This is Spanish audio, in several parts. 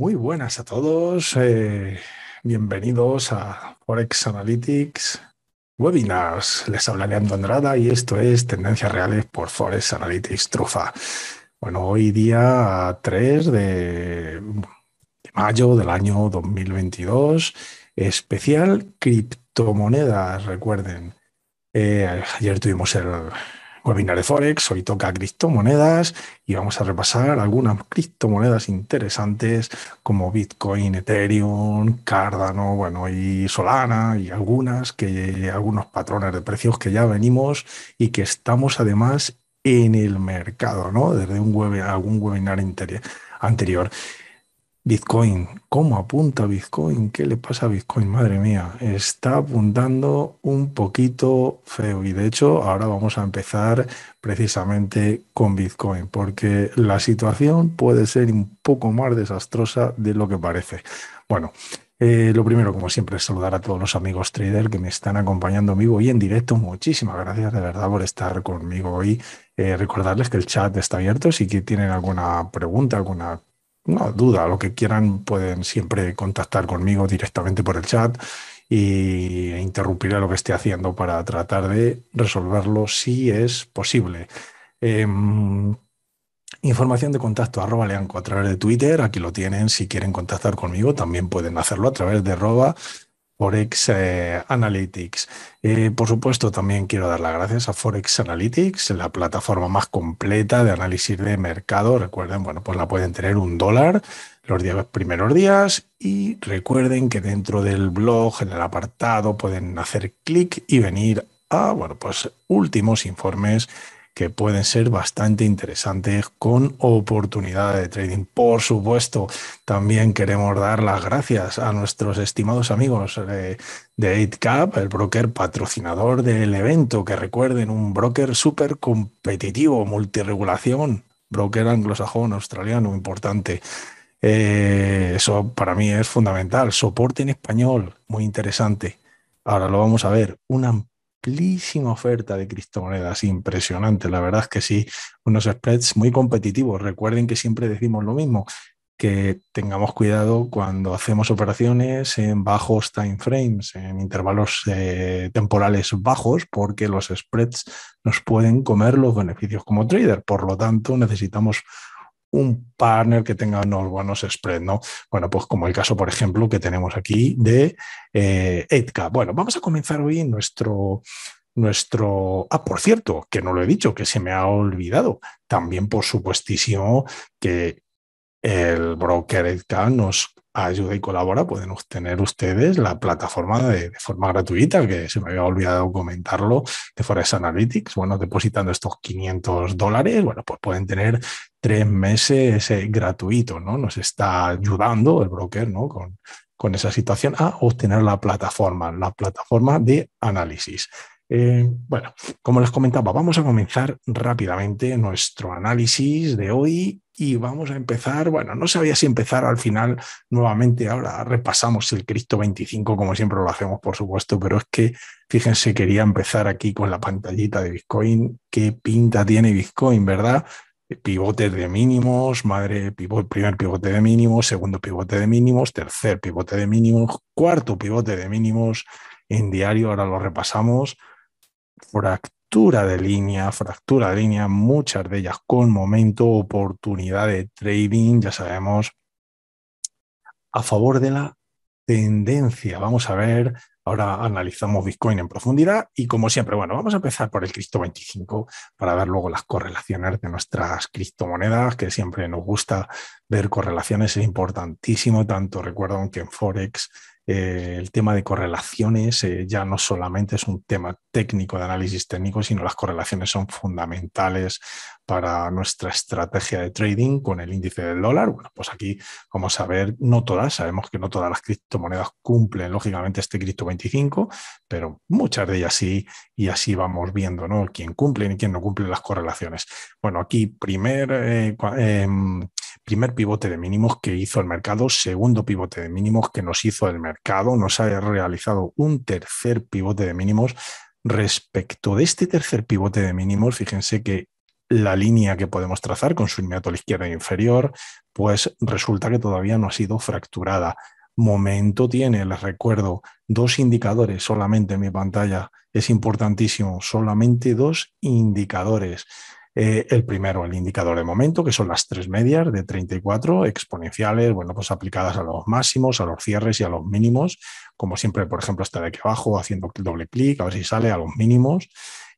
Muy buenas a todos. Eh, bienvenidos a Forex Analytics Webinars. Les habla Leandro Andrada y esto es Tendencias Reales por Forex Analytics Trufa. Bueno, hoy día 3 de, mayo del año 2022, especial criptomonedas, recuerden. Eh, ayer tuvimos el, webinar de Forex, hoy toca criptomonedas y vamos a repasar algunas criptomonedas interesantes como Bitcoin, Ethereum, Cardano, bueno, y Solana y algunas que algunos patrones de precios que ya venimos y que estamos además en el mercado, ¿no? Desde un algún webinar anterior. Bitcoin, ¿cómo apunta Bitcoin? ¿Qué le pasa a Bitcoin? Madre mía, está apuntando un poquito feo y de hecho ahora vamos a empezar precisamente con Bitcoin porque la situación puede ser un poco más desastrosa de lo que parece. Bueno, eh, lo primero, como siempre, es saludar a todos los amigos trader que me están acompañando vivo y en directo. Muchísimas gracias de verdad por estar conmigo hoy. Eh, recordarles que el chat está abierto. Si tienen alguna pregunta, alguna no, duda, lo que quieran, pueden siempre contactar conmigo directamente por el chat e interrumpiré lo que esté haciendo para tratar de resolverlo si es posible. Em, información de contacto arroba leanco a través de Twitter, aquí lo tienen, si quieren contactar conmigo también pueden hacerlo a través de arroba Forex eh, Analytics. Eh, por supuesto, también quiero dar las gracias a Forex Analytics, la plataforma más completa de análisis de mercado. Recuerden, bueno, pues la pueden tener un dólar los primeros días y recuerden que dentro del blog, en el apartado, pueden hacer clic y venir a, bueno, pues últimos informes que pueden ser bastante interesantes con oportunidad de trading. Por supuesto, también queremos dar las gracias a nuestros estimados amigos eh, de, 8 el broker patrocinador del evento, que recuerden, un broker súper competitivo, multiregulación, broker anglosajón, australiano, importante. Eh, eso para mí es fundamental. Soporte en español, muy interesante. Ahora lo vamos a ver. Simplísima oferta de criptomonedas, impresionante, la verdad es que sí, unos spreads muy competitivos. Recuerden que siempre decimos lo mismo, que tengamos cuidado cuando hacemos operaciones en bajos time frames, en intervalos eh, temporales bajos, porque los spreads nos pueden comer los beneficios como trader. Por lo tanto, necesitamos un partner que tenga unos buenos spreads, ¿no? Bueno, pues como el caso, por ejemplo, que tenemos aquí de Edka. Eh, bueno, vamos a comenzar hoy nuestro, nuestro... Ah, por cierto, que no lo he dicho, que se me ha olvidado. También, por supuestísimo, que el broker Edka nos ayuda y colabora, pueden obtener ustedes la plataforma de, forma gratuita, que se me había olvidado comentarlo, de Forest Analytics. Bueno, depositando estos 500 dólares, bueno, pues pueden tener tres meses eh, gratuito, ¿no? Nos está ayudando el broker, ¿no? con esa situación a obtener la plataforma, la plataforma de análisis. Eh, bueno, como les comentaba, vamos a comenzar rápidamente nuestro análisis de hoy y vamos a empezar, bueno, no sabía si empezar al final nuevamente, ahora repasamos el Cristo 25 como siempre lo hacemos, por supuesto, pero es que, fíjense, quería empezar aquí con la pantallita de Bitcoin, qué pinta tiene Bitcoin, ¿verdad? Pivote de mínimos, madre, primer pivote de mínimos, segundo pivote de mínimos, tercer pivote de mínimos, cuarto pivote de mínimos en diario, ahora lo repasamos fractura de línea, fractura de línea, muchas de ellas con momento, oportunidad de trading, ya sabemos, a favor de la tendencia. Vamos a ver, ahora analizamos Bitcoin en profundidad y como siempre, bueno, vamos a empezar por el Cristo 25 para ver luego las correlaciones de nuestras criptomonedas, que siempre nos gusta ver correlaciones, es importantísimo, tanto recuerdo que en Forex eh, el tema de correlaciones eh, ya no solamente es un tema técnico de análisis técnico, sino las correlaciones son fundamentales para nuestra estrategia de trading con el índice del dólar. Bueno, pues aquí como saber, no todas, sabemos que no todas las criptomonedas cumplen lógicamente este cripto 25, pero muchas de ellas sí, y así vamos viendo, ¿no? Quién cumple y quién no cumple las correlaciones. Bueno, aquí primer... Eh, em, primer pivote de mínimos que hizo el mercado, segundo pivote de mínimos que nos hizo el mercado, nos ha realizado un tercer pivote de mínimos. Respecto de este tercer pivote de mínimos, fíjense que la línea que podemos trazar con su inmediato a la izquierda e inferior, pues resulta que todavía no ha sido fracturada. Momento tiene, les recuerdo, dos indicadores solamente en mi pantalla. Es importantísimo, solamente dos indicadores. Eh, el primero, el indicador de momento, que son las tres medias de 34 exponenciales, bueno, pues aplicadas a los máximos, a los cierres y a los mínimos, como siempre, por ejemplo, hasta de aquí abajo haciendo doble clic, a ver si sale a los mínimos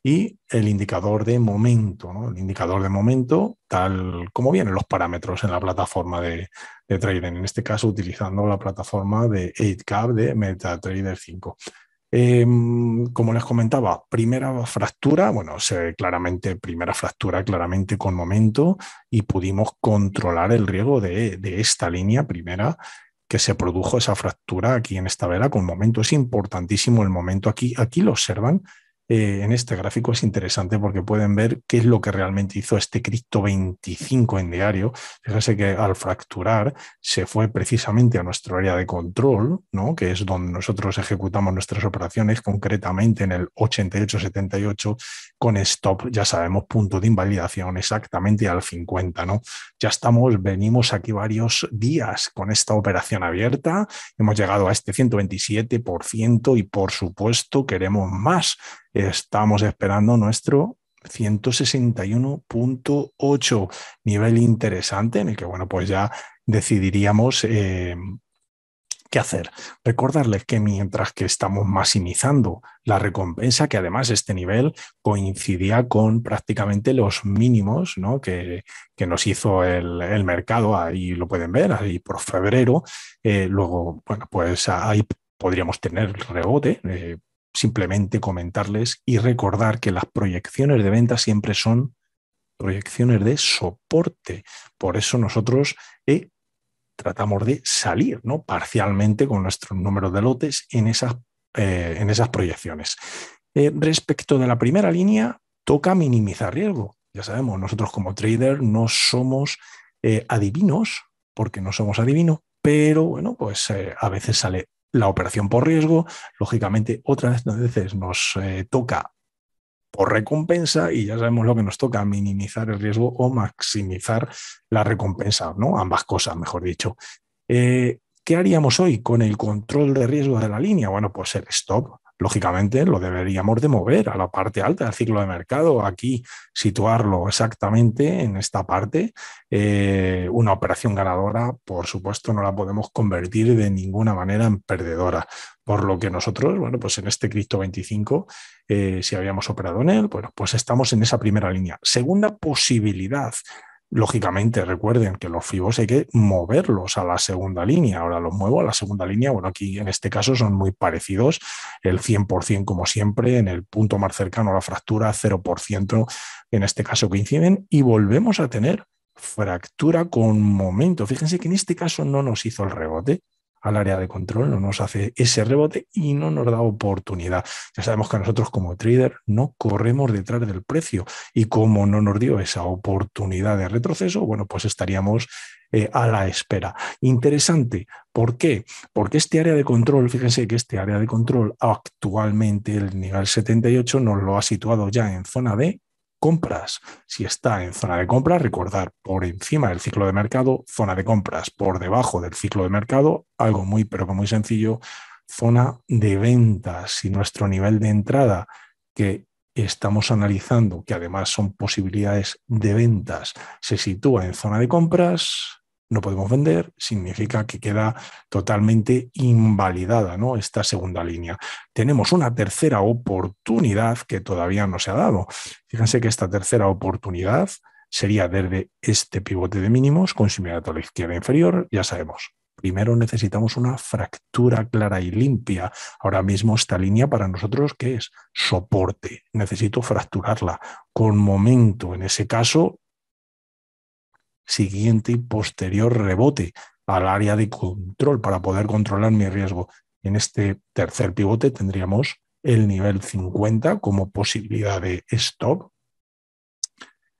y el indicador de momento. ¿no? El indicador de momento, tal como vienen los parámetros en la plataforma de, de trading, en este caso utilizando la plataforma de 8CAP de MetaTrader 5. Em, como les comentaba, primera fractura, bueno, claramente, primera fractura claramente con momento y pudimos controlar el riego de, de esta línea primera que se produjo esa fractura aquí en esta vela con momento. Es importantísimo el momento aquí. Aquí lo observan eh, en este gráfico es interesante porque pueden ver qué es lo que realmente hizo este cripto 25 en diario. Fíjense que al fracturar se fue precisamente a nuestro área de control, ¿no? que es donde nosotros ejecutamos nuestras operaciones, concretamente en el 88-78 con stop, ya sabemos, punto de invalidación exactamente al 50. ¿no? Ya estamos, venimos aquí varios días con esta operación abierta, hemos llegado a este 127% y por supuesto queremos más Estamos esperando nuestro 161.8, nivel interesante en el que, bueno, pues ya decidiríamos eh, qué hacer. Recordarles que mientras que estamos maximizando la recompensa, que además este nivel coincidía con prácticamente los mínimos ¿no? que, que, nos hizo el, el, mercado, ahí lo pueden ver, ahí por febrero, eh, luego, bueno, pues ahí podríamos tener rebote. Eh, simplemente comentarles y recordar que las proyecciones de venta siempre son proyecciones de soporte. Por eso nosotros eh, tratamos de salir ¿no? parcialmente con nuestros números de lotes en esas, eh, en esas proyecciones. Eh, respecto de la primera línea, toca minimizar riesgo. Ya sabemos, nosotros como trader no somos adivinos, porque no somos adivinos, pero bueno, pues a veces sale la operación por riesgo, lógicamente otras veces nos eh, toca por recompensa y ya sabemos lo que nos toca, minimizar el riesgo o maximizar la recompensa, ¿no? Ambas cosas, mejor dicho. Eh, ¿Qué haríamos hoy con el control de riesgo de la línea? Bueno, pues el stop, lógicamente lo deberíamos de mover a la parte alta del ciclo de mercado, aquí situarlo exactamente en esta parte. Eh, una operación ganadora, por supuesto, no la podemos convertir de ninguna manera en perdedora. Por lo que nosotros, bueno, pues en este Cristo 25, eh, si habíamos operado en él, bueno, pues estamos en esa primera línea. Segunda posibilidad Lógicamente, recuerden que los fibos hay que moverlos a la segunda línea. Ahora los muevo a la segunda línea. Bueno, aquí en este caso son muy parecidos. El 100% como siempre, en el punto más cercano a la fractura, 0% en este caso coinciden. Y volvemos a tener fractura con momento. Fíjense que en este caso no nos hizo el rebote al área de control, no nos hace ese rebote y no nos da oportunidad. Ya sabemos que nosotros como trader no corremos detrás del precio y como no nos dio esa oportunidad de retroceso, bueno, pues estaríamos eh, a la espera. Interesante, ¿por qué? Porque este área de control, fíjense que este área de control actualmente el nivel 78 nos lo ha situado ya en zona D, compras. Si está en zona de compras, recordar por encima del ciclo de mercado, zona de compras, por debajo del ciclo de mercado, algo muy, pero que muy sencillo, zona de ventas. Si nuestro nivel de entrada que estamos analizando, que además son posibilidades de ventas, se sitúa en zona de compras, no podemos vender, significa que queda totalmente invalidada ¿no? esta segunda línea. Tenemos una tercera oportunidad que todavía no se ha dado. Fíjense que esta tercera oportunidad sería desde este pivote de mínimos con similar a la izquierda inferior, ya sabemos, primero necesitamos una fractura clara y limpia. Ahora mismo esta línea para nosotros, ¿qué es? Soporte. Necesito fracturarla con momento. En ese caso, siguiente y posterior rebote al área de control para poder controlar mi riesgo. En este tercer pivote tendríamos el nivel 50 como posibilidad de stop.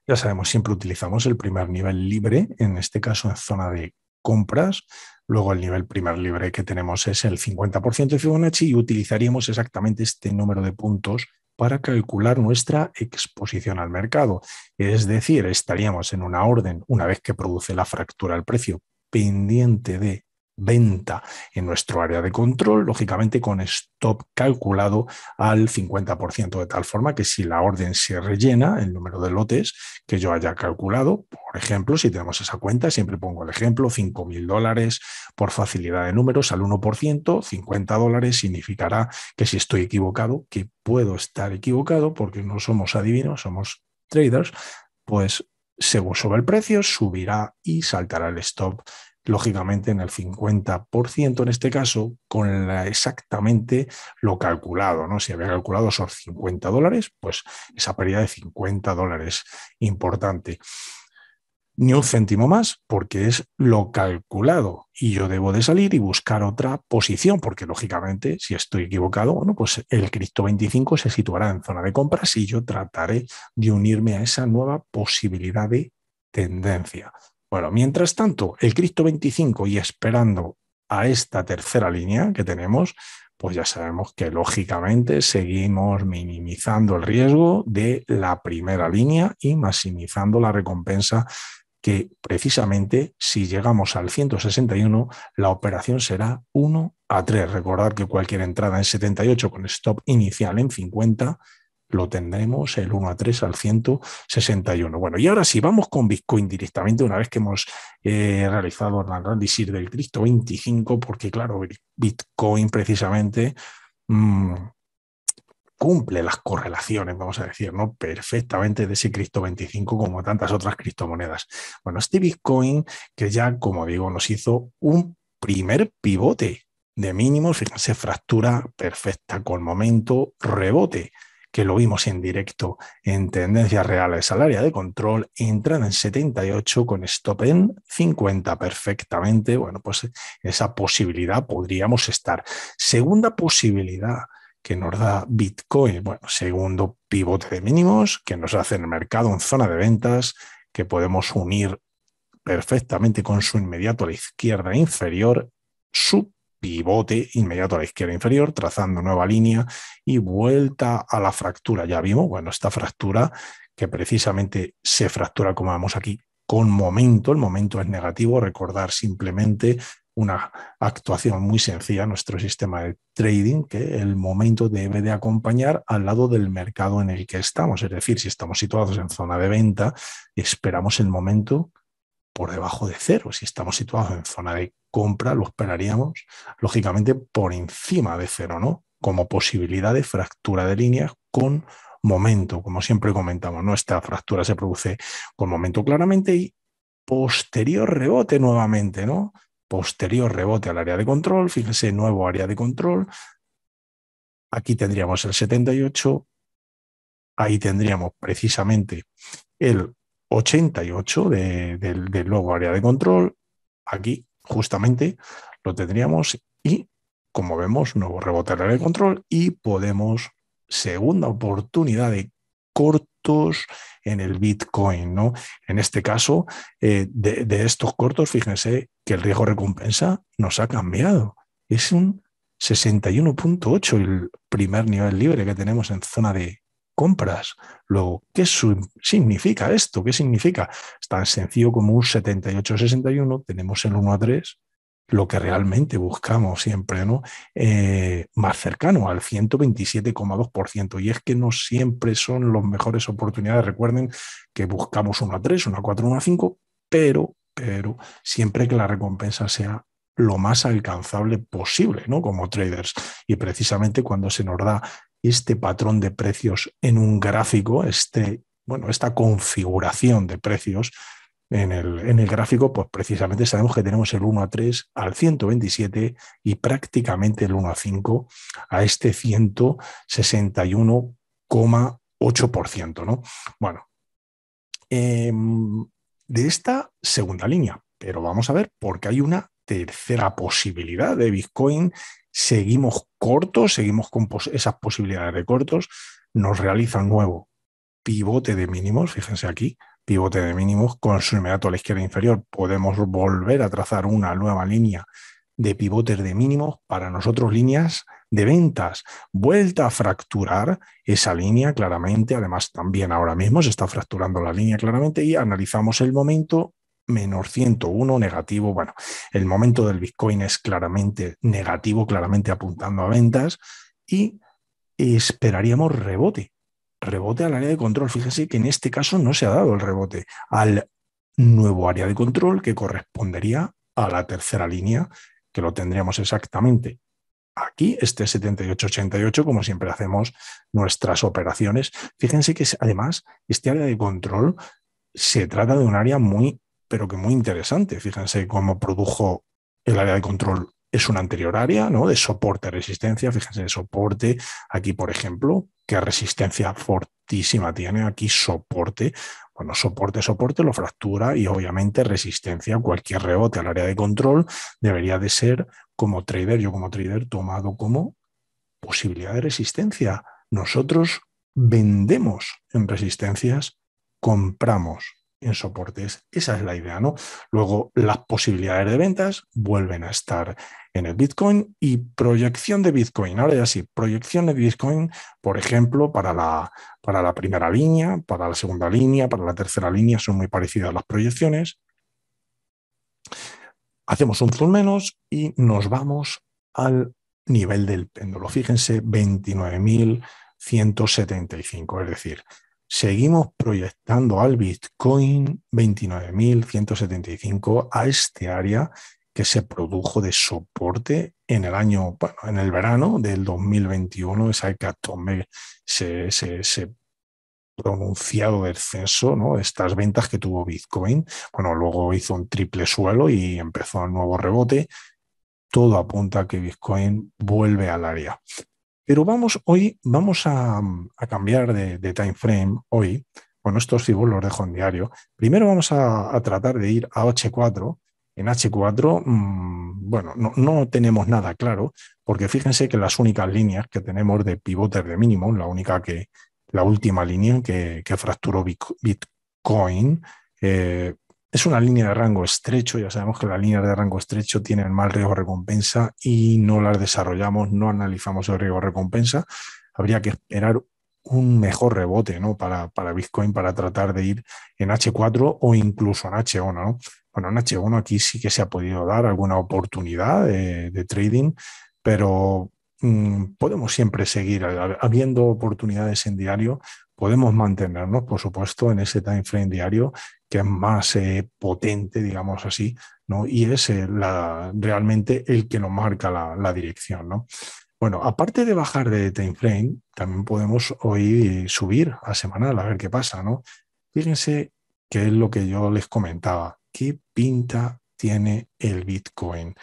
Ya sabemos, siempre utilizamos el primer nivel libre, en este caso en zona de compras. Luego el nivel primer libre que tenemos es el 50% de Fibonacci y utilizaríamos exactamente este número de puntos para calcular nuestra exposición al mercado. Es decir, estaríamos en una orden, una vez que produce la fractura al precio, pendiente de venta en nuestro área de control, lógicamente con stop calculado al 50%, de tal forma que si la orden se rellena, el número de lotes que yo haya calculado, por ejemplo, si tenemos esa cuenta, siempre pongo el ejemplo, 5.000 dólares por facilidad de números al 1%, 50 dólares significará que si estoy equivocado, que puedo estar equivocado porque no somos adivinos, somos traders, pues según sube el precio, subirá y saltará el stop lógicamente en el 50% en este caso, con exactamente lo calculado, ¿no? Si había calculado esos 50 dólares, pues esa pérdida de 50 dólares importante. Ni un céntimo más, porque es lo calculado y yo debo de salir y buscar otra posición, porque lógicamente, si estoy equivocado, bueno, pues el cripto 25 se situará en zona de compras y yo trataré de unirme a esa nueva posibilidad de tendencia. Bueno, mientras tanto, el Cristo 25 y esperando a esta tercera línea que tenemos, pues ya sabemos que lógicamente seguimos minimizando el riesgo de la primera línea y maximizando la recompensa que precisamente si llegamos al 161, la operación será 1 a 3. Recordad que cualquier entrada en 78 con stop inicial en 50 lo tendremos el 1 a 3 al 161. Bueno, y ahora sí, vamos con Bitcoin directamente una vez que hemos eh, realizado el análisis del Cristo 25, porque claro, Bitcoin precisamente mm, cumple las correlaciones, vamos a decir, ¿no? perfectamente de ese Cristo 25 como tantas otras criptomonedas. Bueno, este Bitcoin que ya, como digo, nos hizo un primer pivote de mínimos, se fractura perfecta con momento rebote que lo vimos en directo en tendencias reales al área de control, entrada en 78 con stop en 50 perfectamente. Bueno, pues esa posibilidad podríamos estar. Segunda posibilidad que nos da Bitcoin, bueno, segundo pivote de mínimos que nos hace el mercado en zona de ventas que podemos unir perfectamente con su inmediato a la izquierda inferior, su pivote inmediato a la izquierda inferior, trazando nueva línea y vuelta a la fractura. Ya vimos, bueno, esta fractura que precisamente se fractura, como vemos aquí, con momento. El momento es negativo, recordar simplemente una actuación muy sencilla, nuestro sistema de trading, que el momento debe de acompañar al lado del mercado en el que estamos. Es decir, si estamos situados en zona de venta, esperamos el momento por debajo de cero. Si estamos situados en zona de compra, lo esperaríamos, lógicamente, por encima de cero, ¿no? Como posibilidad de fractura de líneas con momento, como siempre comentamos, ¿no? Esta fractura se produce con momento claramente y posterior rebote nuevamente, ¿no? Posterior rebote al área de control, fíjense, nuevo área de control. Aquí tendríamos el 78, ahí tendríamos precisamente el 88 del de, área de control. Aquí justamente lo tendríamos y como vemos no en el control y podemos segunda oportunidad de cortos en el Bitcoin. ¿no? En este caso, eh, de, estos cortos, fíjense que el riesgo recompensa nos ha cambiado. Es un 61.8 el primer nivel libre que tenemos en zona de, compras. Luego, ¿qué significa esto? ¿Qué significa? Es tan sencillo como un 78-61, tenemos el 1 a 3, lo que realmente buscamos siempre, ¿no? Eh, más cercano al 127,2%. Y es que no siempre son las mejores oportunidades. Recuerden que buscamos 1 a 3, 1 a 4, 1 a 5, pero, pero siempre que la recompensa sea lo más alcanzable posible, ¿no? Como traders. Y precisamente cuando se nos da este patrón de precios en un gráfico, este, bueno, esta configuración de precios en el, en el, gráfico, pues precisamente sabemos que tenemos el 1 a 3 al 127 y prácticamente el 1 a 5 a este 161,8%. ¿no? Bueno, em, de esta segunda línea, pero vamos a ver porque hay una tercera posibilidad de Bitcoin. Seguimos cortos, seguimos con esas posibilidades de cortos. Nos realiza un nuevo pivote de mínimos, fíjense aquí, pivote de mínimos con su inmediato a la izquierda inferior. Podemos volver a trazar una nueva línea de pivotes de mínimos, para nosotros líneas de ventas. Vuelta a fracturar esa línea claramente, además también ahora mismo se está fracturando la línea claramente y analizamos el momento menos 101 negativo. Bueno, el momento del Bitcoin es claramente negativo, claramente apuntando a ventas y esperaríamos rebote, rebote al área de control. Fíjense que en este caso no se ha dado el rebote al nuevo área de control que correspondería a la tercera línea, que lo tendríamos exactamente aquí, este 7888, como siempre hacemos nuestras operaciones. Fíjense que además este área de control se trata de un área muy pero que muy interesante. Fíjense cómo produjo el área de control. Es una anterior área, ¿no? De soporte resistencia. Fíjense, de soporte aquí, por ejemplo, qué resistencia fortísima tiene. Aquí soporte. Bueno, soporte, soporte, lo fractura y obviamente resistencia. Cualquier rebote al área de control debería de ser como trader, yo como trader, tomado como posibilidad de resistencia. Nosotros vendemos en resistencias, compramos en soportes. Esa es la idea, ¿no? Luego, las posibilidades de ventas vuelven a estar en el Bitcoin y proyección de Bitcoin. Ahora ya sí, proyección de Bitcoin, por ejemplo, para la, para la primera línea, para la segunda línea, para la tercera línea, son muy parecidas las proyecciones. Hacemos un zoom menos y nos vamos al nivel del péndulo. Fíjense, 29.175, es decir, seguimos proyectando al Bitcoin 29.175 a este área que se produjo de soporte en el año, bueno, en el verano del 2021, esa hecatombe, que se, ese pronunciado descenso, ¿no? Estas ventas que tuvo Bitcoin. Bueno, luego hizo un triple suelo y empezó un nuevo rebote. Todo apunta a que Bitcoin vuelve al área. Pero vamos hoy, vamos a, cambiar de, de, time frame hoy. Bueno, estos símbolos los dejo en diario. Primero vamos a, tratar de ir a H4. En H4, mm, bueno, no, no, tenemos nada claro, porque fíjense que las únicas líneas que tenemos de pivotes de mínimo, la única que, la última línea que, que fracturó Bitcoin, eh, es una línea de rango estrecho, ya sabemos que las líneas de rango estrecho tienen mal riesgo-recompensa y no las desarrollamos, no analizamos el riesgo-recompensa. Habría que esperar un mejor rebote ¿no? para, Bitcoin para tratar de ir en H4 o incluso en H1. ¿no? Bueno, en H1 aquí sí que se ha podido dar alguna oportunidad de, trading, pero mm, podemos siempre seguir habiendo oportunidades en diario podemos mantenernos, por supuesto, en ese time frame diario que es más eh, potente, digamos así, ¿no? y es eh, la, realmente el que nos marca la, dirección. Bueno, aparte de bajar de time frame, también podemos hoy eh, subir a semanal a ver qué pasa, ¿no? Fíjense qué es lo que yo les comentaba. ¿Qué pinta tiene el Bitcoin?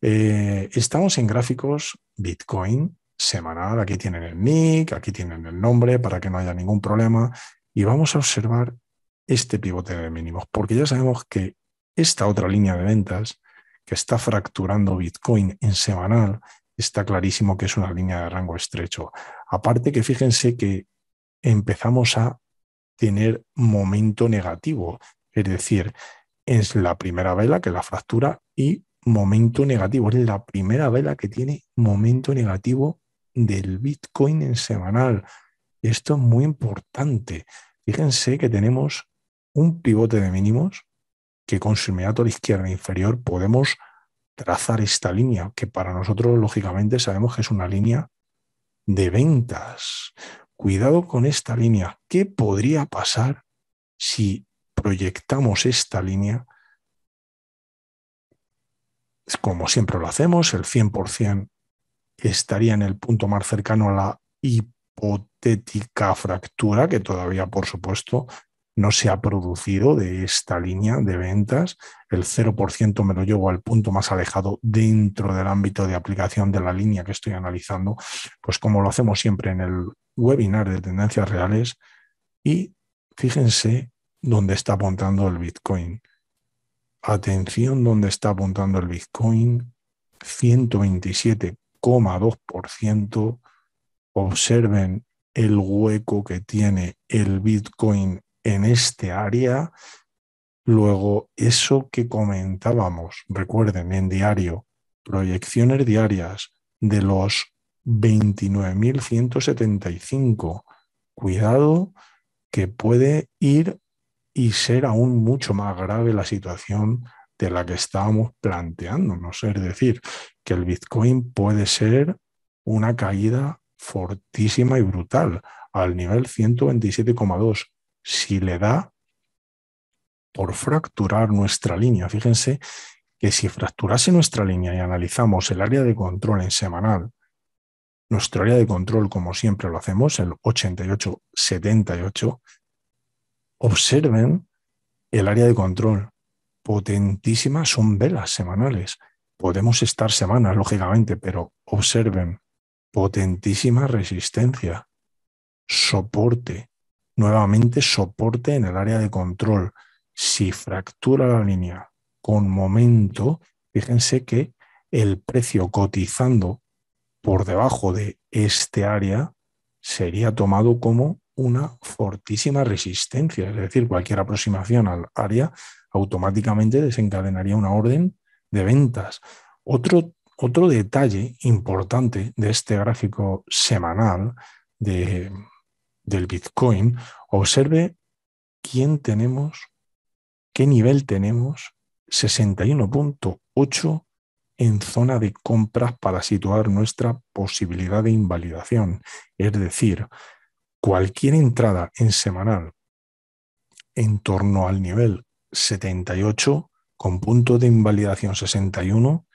estamos en gráficos Bitcoin semanal. Aquí tienen el nick, aquí tienen el nombre para que no haya ningún problema. Y vamos a observar este pivote de mínimos, porque ya sabemos que esta otra línea de ventas que está fracturando Bitcoin en semanal, está clarísimo que es una línea de rango estrecho. Aparte que fíjense que empezamos a tener momento negativo, es decir, es la primera vela que la fractura y momento negativo, es la primera vela que tiene momento negativo del Bitcoin en semanal. Esto es muy importante. Fíjense que tenemos un pivote de mínimos que con su inmediato a la izquierda inferior podemos trazar esta línea, que para nosotros lógicamente sabemos que es una línea de ventas. Cuidado con esta línea. ¿Qué podría pasar si proyectamos esta línea? Como siempre lo hacemos, el 100% estaría en el punto más cercano a la hipotética fractura, que todavía, por supuesto, no se ha producido de esta línea de ventas. El 0% me lo llevo al punto más alejado dentro del ámbito de aplicación de la línea que estoy analizando, pues como lo hacemos siempre en el webinar de tendencias reales. Y fíjense dónde está apuntando el Bitcoin. Atención, dónde está apuntando el Bitcoin. 127 2% observen el hueco que tiene el Bitcoin en este área. Luego, eso que comentábamos, recuerden, en diario, proyecciones diarias de los 29.175. Cuidado que puede ir y ser aún mucho más grave la situación de la que estábamos no Es decir, que el Bitcoin puede ser una caída fortísima y brutal al nivel 127,2 si le da por fracturar nuestra línea. Fíjense que si fracturase nuestra línea y analizamos el área de control en semanal, nuestro área de control, como siempre lo hacemos, el 88,78, observen el área de control. Potentísimas son velas semanales podemos estar semanas, lógicamente, pero observen, potentísima resistencia, soporte, nuevamente soporte en el área de control. Si fractura la línea con momento, fíjense que el precio cotizando por debajo de este área sería tomado como una fortísima resistencia, es decir, cualquier aproximación al área automáticamente desencadenaría una orden de ventas. Otro, otro detalle importante de este gráfico semanal del Bitcoin, observe quién tenemos, qué nivel tenemos, 61.8 en zona de compras para situar nuestra posibilidad de invalidación. Es decir, cualquier entrada en semanal en torno al nivel 78 con punto de invalidación 61,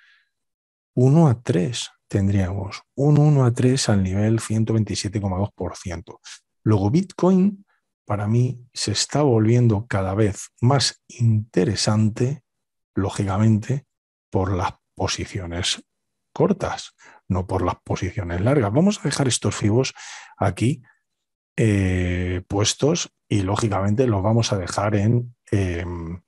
1 a 3 tendríamos, un 1 a 3 al nivel 127,2%. Luego Bitcoin para mí se está volviendo cada vez más interesante, lógicamente, por las posiciones cortas, no por las posiciones largas. Vamos a dejar estos fibos aquí eh, puestos y lógicamente los vamos a dejar en, em,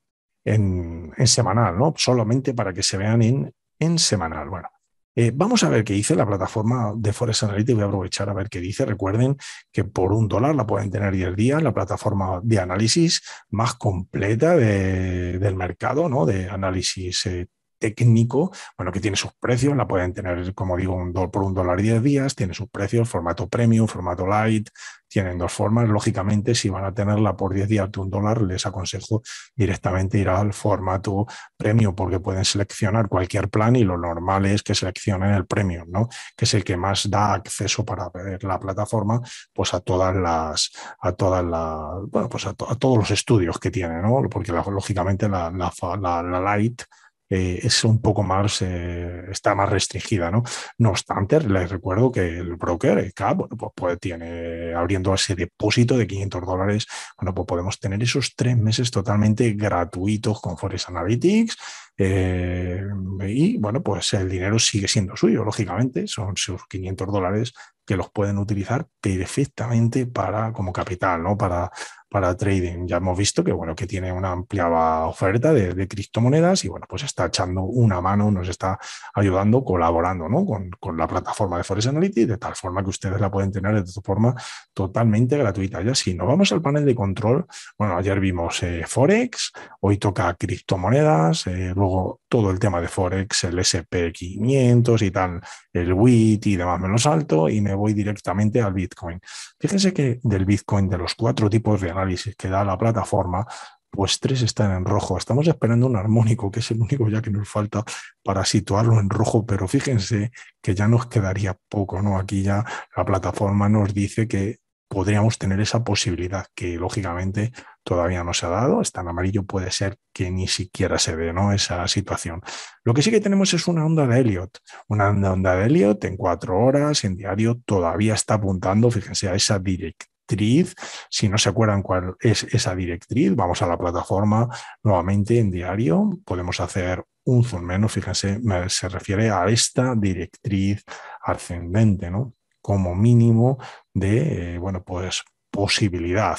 en, semanal, ¿no? Solamente para que se vean en, en semanal. Bueno, eh, vamos a ver qué dice la plataforma de Forest Analytics. Voy a aprovechar a ver qué dice. Recuerden que por un dólar la pueden tener 10 día la plataforma de análisis más completa del mercado, ¿no? de análisis eh, técnico, bueno, que tiene sus precios, la pueden tener, como digo, un por un dólar y diez días, tiene sus precios, formato premium, formato light, tienen dos formas. Lógicamente, si van a tenerla por 10 días de un dólar, les aconsejo directamente ir al formato premium, porque pueden seleccionar cualquier plan y lo normal es que seleccionen el premium, ¿no? Que es el que más da acceso para ver la plataforma, pues a todas las, a todas las, bueno, pues a, todos los estudios que tiene, ¿no? Porque lógicamente la, la light eh, es un poco más, eh, está más restringida, ¿no? No obstante, les recuerdo que el broker, el eh, CAP, bueno, pues, pues, tiene, abriendo ese depósito de 500 dólares, bueno, pues podemos tener esos tres meses totalmente gratuitos con Forest Analytics, y bueno, pues el dinero sigue siendo suyo, lógicamente, son sus 500 dólares que los pueden utilizar perfectamente para, como capital, ¿no? Para, para trading. Ya hemos visto que, bueno, que tiene una ampliada oferta de, de, criptomonedas y, bueno, pues está echando una mano, nos está ayudando, colaborando, ¿no? Con, la plataforma de Forex Analytics, de tal forma que ustedes la pueden tener de forma totalmente gratuita. Ya si nos vamos al panel de control, bueno, ayer vimos eh, Forex, hoy toca criptomonedas, eh, luego todo el tema de Forex, el SP500 y tal, el WIT y demás me lo salto y me voy directamente al Bitcoin. Fíjense que del Bitcoin, de los cuatro tipos de análisis que da la plataforma, pues tres están en rojo. Estamos esperando un armónico, que es el único ya que nos falta para situarlo en rojo, pero fíjense que ya nos quedaría poco, ¿no? Aquí ya la plataforma nos dice que podríamos tener esa posibilidad que lógicamente todavía no se ha dado. Está en amarillo, puede ser que ni siquiera se ve ¿no? esa situación. Lo que sí que tenemos es una onda de Elliot. Una onda de Elliot en cuatro horas, en diario, todavía está apuntando, fíjense, a esa directriz. Si no se acuerdan cuál es esa directriz, vamos a la plataforma nuevamente en diario. Podemos hacer un zoom menos, fíjense, se refiere a esta directriz ascendente, ¿no? como mínimo de, eh, bueno, pues posibilidad.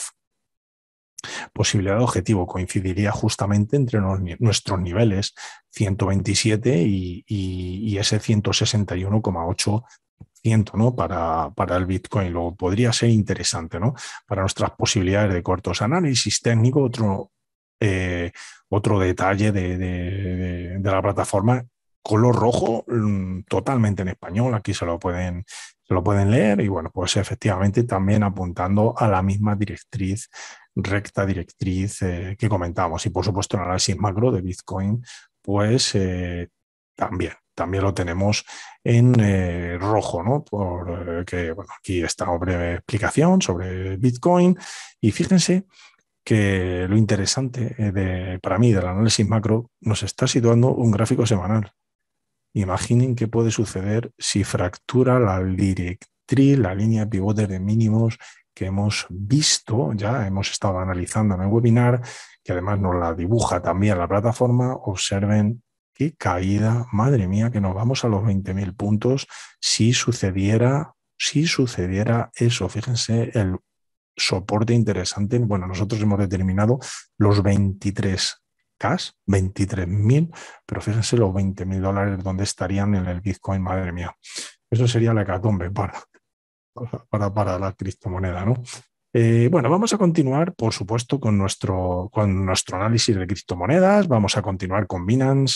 Posibilidad de objetivo coincidiría justamente entre nuestros niveles 127 y, y, y ese 161,8 ¿no? Para, para, el Bitcoin. Luego podría ser interesante, ¿no? Para nuestras posibilidades de cortos análisis técnico, otro, eh, otro detalle de, de, la plataforma. Color rojo, mm, totalmente en español, aquí se lo pueden lo pueden leer y bueno, pues efectivamente también apuntando a la misma directriz, recta directriz eh, que comentábamos. Y por supuesto el análisis macro de Bitcoin, pues eh, también, también lo tenemos en eh, rojo, ¿no? Porque bueno, aquí está breve explicación sobre Bitcoin y fíjense que lo interesante para mí del análisis macro nos está situando un gráfico semanal. Imaginen qué puede suceder si fractura la directriz, la línea pivote de mínimos que hemos visto, ya hemos estado analizando en el webinar, que además nos la dibuja también la plataforma. Observen qué caída, madre mía, que nos vamos a los 20.000 puntos si sucediera, si sucediera eso. Fíjense el soporte interesante. Bueno, nosotros hemos determinado los 23 cash, 23.000, pero fíjense los 20.000 dólares donde estarían en el Bitcoin, madre mía. Eso sería la hecatombe para, para, para la criptomoneda, ¿no? Eh, bueno, vamos a continuar, por supuesto, con nuestro, con nuestro análisis de criptomonedas, vamos a continuar con Binance,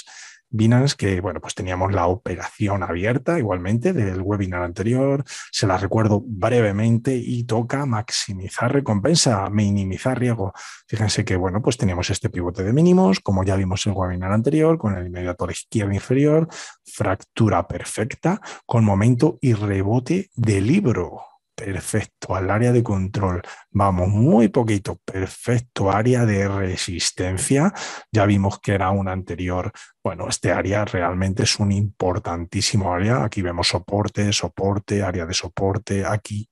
Binance, que bueno, pues teníamos la operación abierta igualmente del webinar anterior. Se la recuerdo brevemente y toca maximizar recompensa, minimizar riesgo. Fíjense que bueno, pues teníamos este pivote de mínimos, como ya vimos en el webinar anterior, con el inmediato izquierdo izquierda inferior, fractura perfecta, con momento y rebote de libro perfecto. Al área de control, vamos, muy poquito, perfecto. Área de resistencia, ya vimos que era un anterior. Bueno, este área realmente es un importantísimo área. Aquí vemos soporte, soporte, área de soporte, aquí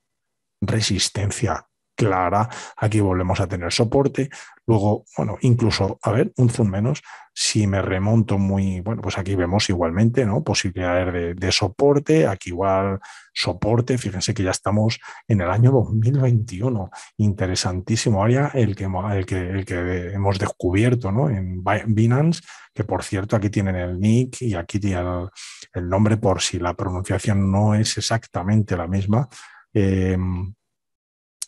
resistencia, clara. Aquí volvemos a tener soporte. Luego, bueno, incluso, a ver, un zoom menos. Si me remonto muy, bueno, pues aquí vemos igualmente, ¿no? Posibilidades de, soporte. Aquí igual soporte. Fíjense que ya estamos en el año 2021. Interesantísimo área el que, el que, hemos descubierto, ¿no? En Binance, que por cierto aquí tienen el nick y aquí tiene el, nombre por si la pronunciación no es exactamente la misma. Eh,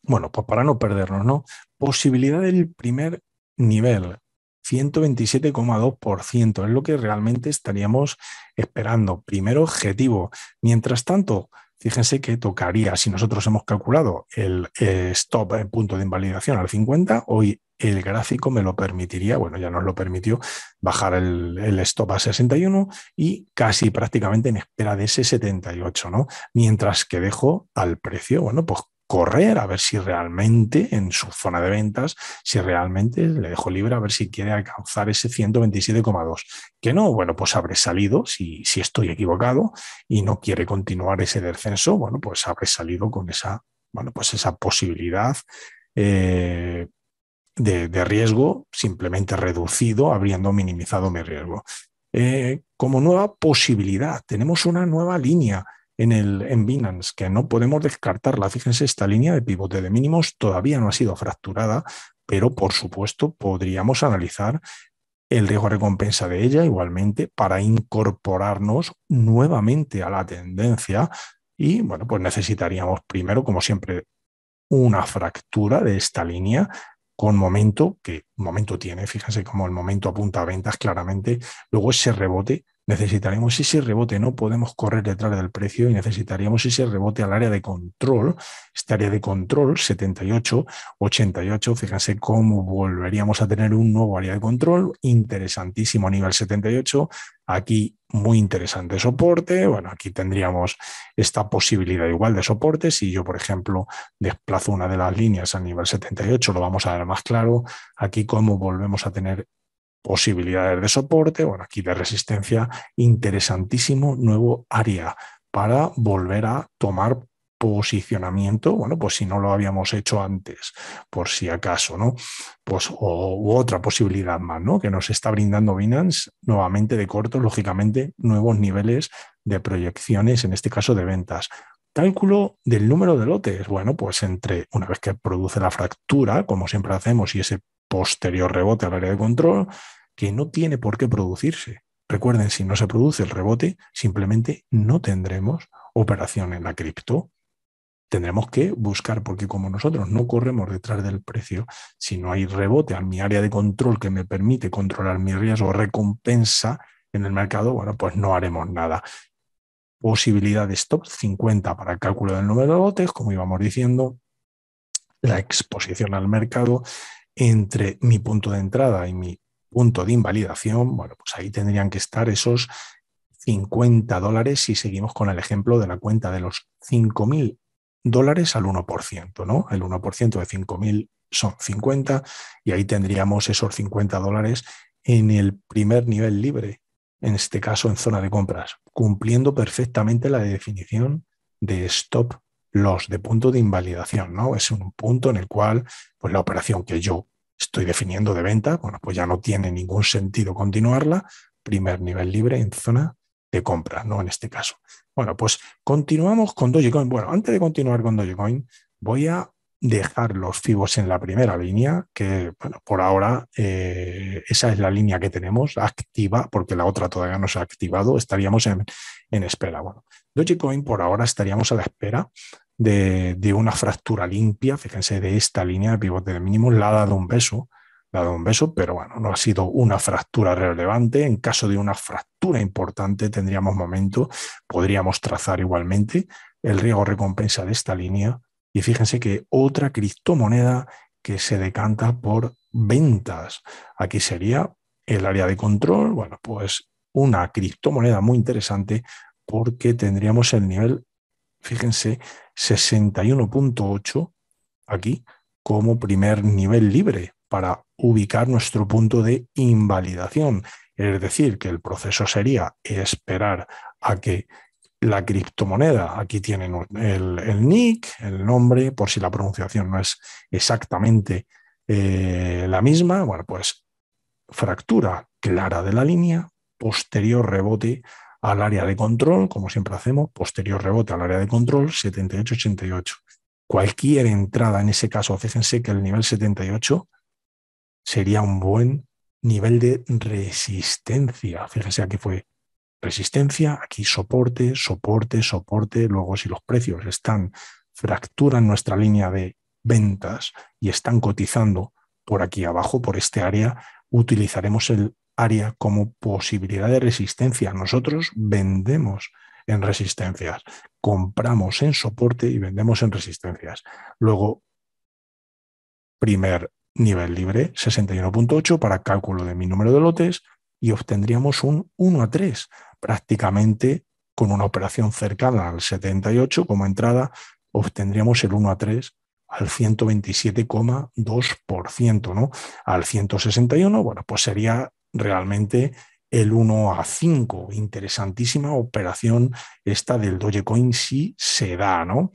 bueno, pues para no perdernos, ¿no? Posibilidad del primer nivel, 127,2%, es lo que realmente estaríamos esperando. Primer objetivo. Mientras tanto, fíjense que tocaría, si nosotros hemos calculado el eh, stop, en punto de invalidación al 50, hoy el gráfico me lo permitiría, bueno, ya nos lo permitió, bajar el, el, stop a 61 y casi prácticamente en espera de ese 78, ¿no? Mientras que dejo al precio, bueno, pues correr a ver si realmente en su zona de ventas, si realmente le dejo libre a ver si quiere alcanzar ese 127,2. Que no, bueno, pues habré salido, si, si estoy equivocado y no quiere continuar ese descenso, bueno, pues habré salido con esa, bueno, pues esa posibilidad. Eh, de, riesgo simplemente reducido, habriendo minimizado mi riesgo. Eh, como nueva posibilidad, tenemos una nueva línea en, el, en Binance, que no podemos descartarla. Fíjense, esta línea de pivote de mínimos todavía no ha sido fracturada, pero por supuesto podríamos analizar el riesgo recompensa de ella igualmente para incorporarnos nuevamente a la tendencia y bueno, pues necesitaríamos primero, como siempre, una fractura de esta línea con momento, que momento tiene, fíjense como el momento apunta a ventas claramente, luego ese rebote necesitaremos ese rebote, no podemos correr detrás del precio y necesitaríamos ese rebote al área de control, esta área de control 78, 88, fíjense cómo volveríamos a tener un nuevo área de control, interesantísimo a nivel 78, aquí muy interesante soporte, bueno, aquí tendríamos esta posibilidad igual de soporte, si yo por ejemplo desplazo una de las líneas al nivel 78, lo vamos a ver más claro, aquí cómo volvemos a tener posibilidades de soporte, bueno, aquí de resistencia, interesantísimo nuevo área para volver a tomar posicionamiento, bueno, pues si no lo habíamos hecho antes, por si acaso, ¿no? Pues o, u otra posibilidad más, ¿no? Que nos está brindando Binance nuevamente de corto, lógicamente, nuevos niveles de proyecciones, en este caso de ventas. Cálculo del número de lotes. Bueno, pues entre una vez que produce la fractura, como siempre hacemos, y ese posterior rebote al área de control que no tiene por qué producirse. Recuerden, si no se produce el rebote, simplemente no tendremos operación en la cripto. Tendremos que buscar, porque como nosotros no corremos detrás del precio, si no hay rebote a mi área de control que me permite controlar mi riesgo, recompensa en el mercado, bueno, pues no haremos nada. Posibilidad de stop 50 para el cálculo del número de botes, como íbamos diciendo, la exposición al mercado, entre mi punto de entrada y mi punto de invalidación, bueno, pues ahí tendrían que estar esos 50 dólares si seguimos con el ejemplo de la cuenta de los 5.000 dólares al 1%, ¿no? El 1% de 5.000 son 50 y ahí tendríamos esos 50 dólares en el primer nivel libre, en este caso en zona de compras, cumpliendo perfectamente la definición de stop loss, de punto de invalidación, ¿no? Es un punto en el cual pues, la operación que yo estoy definiendo de venta, bueno, pues ya no tiene ningún sentido continuarla. Primer nivel libre en zona de compra, ¿no? En este caso. Bueno, pues continuamos con Dogecoin. Bueno, antes de continuar con Dogecoin, voy a dejar los fibos en la primera línea, que bueno, por ahora eh, esa es la línea que tenemos activa, porque la otra todavía no se ha activado, estaríamos en, en espera. Bueno, Dogecoin por ahora estaríamos a la espera de, una fractura limpia, fíjense, de esta línea de pivote de mínimo, la ha dado un beso, la ha dado un beso, pero bueno, no ha sido una fractura relevante. En caso de una fractura importante tendríamos momento, podríamos trazar igualmente el riesgo recompensa de esta línea. Y fíjense que otra criptomoneda que se decanta por ventas. Aquí sería el área de control, bueno, pues una criptomoneda muy interesante porque tendríamos el nivel fíjense, 61.8 aquí como primer nivel libre para ubicar nuestro punto de invalidación. Es decir, que el proceso sería esperar a que la criptomoneda, aquí tienen el, nick, el nombre, por si la pronunciación no es exactamente eh, la misma, bueno, pues fractura clara de la línea, posterior rebote al área de control, como siempre hacemos, posterior rebote al área de control, 78-88. Cualquier entrada en ese caso, fíjense que el nivel 78 sería un buen nivel de resistencia. Fíjense aquí fue resistencia, aquí soporte, soporte, soporte. Luego, si los precios están, fracturan nuestra línea de ventas y están cotizando por aquí abajo, por este área, utilizaremos el área como posibilidad de resistencia. Nosotros vendemos en resistencias, compramos en soporte y vendemos en resistencias. Luego, primer nivel libre, 61.8 para cálculo de mi número de lotes y obtendríamos un 1 a 3, prácticamente con una operación cercana al 78 como entrada, obtendríamos el 1 a 3 al 127,2%, ¿no? Al 161, bueno, pues sería realmente el 1 a 5. Interesantísima operación esta del Dogecoin si se da, ¿no?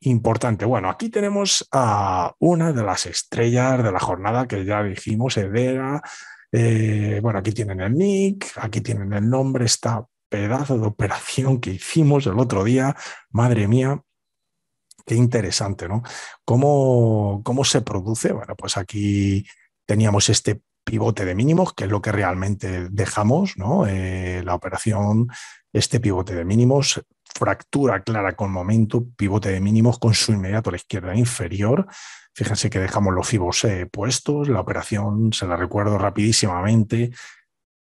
Importante. Bueno, aquí tenemos a una de las estrellas de la jornada que ya dijimos, Edera. Eh, bueno, aquí tienen el nick, aquí tienen el nombre, esta pedazo de operación que hicimos el otro día. Madre mía, qué interesante, ¿no? ¿Cómo, cómo se produce? Bueno, pues aquí teníamos este pivote de mínimos, que es lo que realmente dejamos, ¿no? Eh, la operación, este pivote de mínimos, fractura clara con momento, pivote de mínimos con su inmediato a la izquierda inferior. Fíjense que dejamos los fibos eh, puestos, la operación, se la recuerdo rapidísimamente,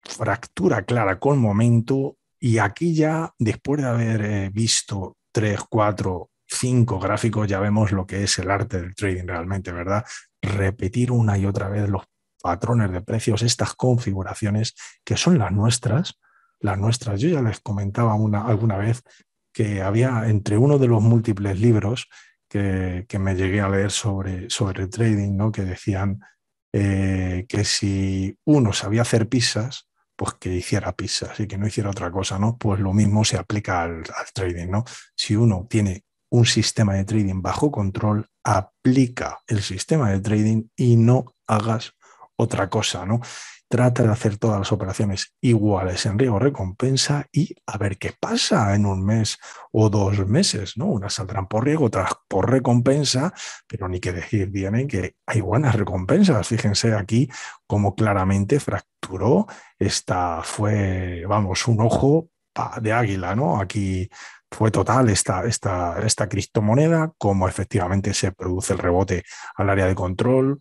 fractura clara con momento y aquí ya, después de haber eh, visto tres, cuatro, cinco gráficos, ya vemos lo que es el arte del trading realmente, ¿verdad? Repetir una y otra vez los patrones de precios, estas configuraciones que son las nuestras, las nuestras. Yo ya les comentaba alguna vez que había entre uno de los múltiples libros que, me llegué a leer sobre, sobre trading, ¿no? que decían eh, que si uno sabía hacer pisas, pues que hiciera pisas y que no hiciera otra cosa, ¿no? Pues lo mismo se aplica al, trading, ¿no? Si uno tiene un sistema de trading bajo control, aplica el sistema de trading y no hagas otra cosa, ¿no? Trata de hacer todas las operaciones iguales en riesgo recompensa y a ver qué pasa en un mes o dos meses, ¿no? Unas saldrán por riesgo, otras por recompensa, pero ni que decir viene que hay buenas recompensas. Fíjense aquí cómo claramente fracturó esta, fue, vamos, un ojo de águila, ¿no? Aquí fue total esta, esta, esta criptomoneda, cómo efectivamente se produce el rebote al área de control,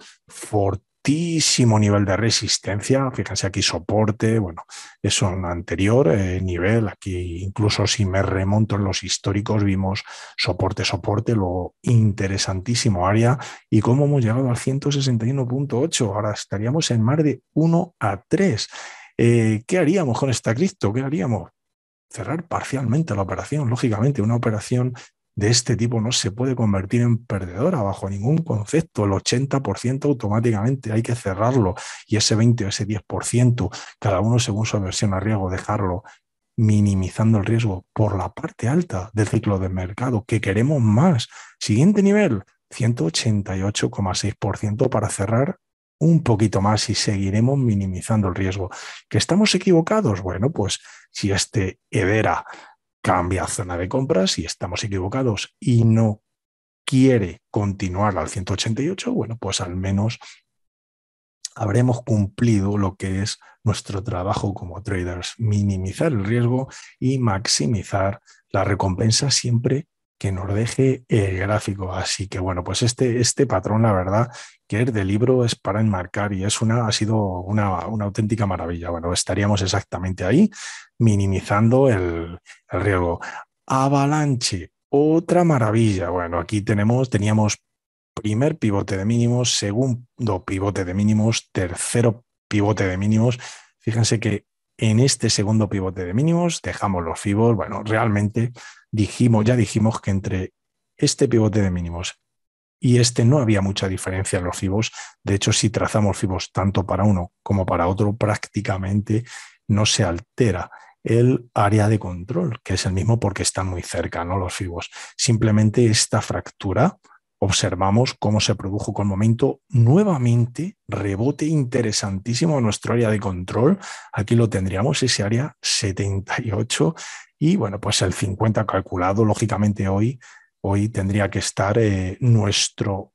nivel de resistencia. Fíjense aquí soporte, bueno, es un anterior eh, nivel. Aquí incluso si me remonto en los históricos vimos soporte, soporte, lo interesantísimo área y cómo hemos llegado al 161.8. Ahora estaríamos en más de 1 a 3. Eh, ¿Qué haríamos con esta cripto? ¿Qué haríamos? cerrar parcialmente la operación. Lógicamente, una operación de este tipo no se puede convertir en perdedora bajo ningún concepto. El 80% automáticamente hay que cerrarlo y ese 20 o ese 10%, cada uno según su aversión a riesgo, dejarlo minimizando el riesgo por la parte alta del ciclo de mercado, que queremos más. Siguiente nivel, 188,6% para cerrar un poquito más y seguiremos minimizando el riesgo. ¿Que estamos equivocados? Bueno, pues si este EDERA cambia zona de compra, si estamos equivocados y no quiere continuar al 188, bueno, pues al menos habremos cumplido lo que es nuestro trabajo como traders, minimizar el riesgo y maximizar la recompensa siempre que nos deje el gráfico. Así que bueno, pues este, este patrón, la verdad, que libro es para enmarcar y es una, ha sido una, auténtica maravilla. Bueno, estaríamos exactamente ahí, minimizando el, el riesgo. Avalanche, otra maravilla. Bueno, aquí tenemos, teníamos primer pivote de mínimos, segundo pivote de mínimos, tercero pivote de mínimos. Fíjense que en este segundo pivote de mínimos dejamos los fibos. Bueno, realmente dijimos, ya dijimos que entre este pivote de mínimos y este no había mucha diferencia en los FIBOs. De hecho, si trazamos FIBOs tanto para uno como para otro, prácticamente no se altera el área de control, que es el mismo porque están muy cerca, ¿no? Los fibos. Simplemente esta fractura observamos cómo se produjo con momento nuevamente rebote interesantísimo en nuestro área de control. Aquí lo tendríamos, ese área 78 y bueno, pues el 50 calculado lógicamente hoy Hoy tendría que estar eh, nuestro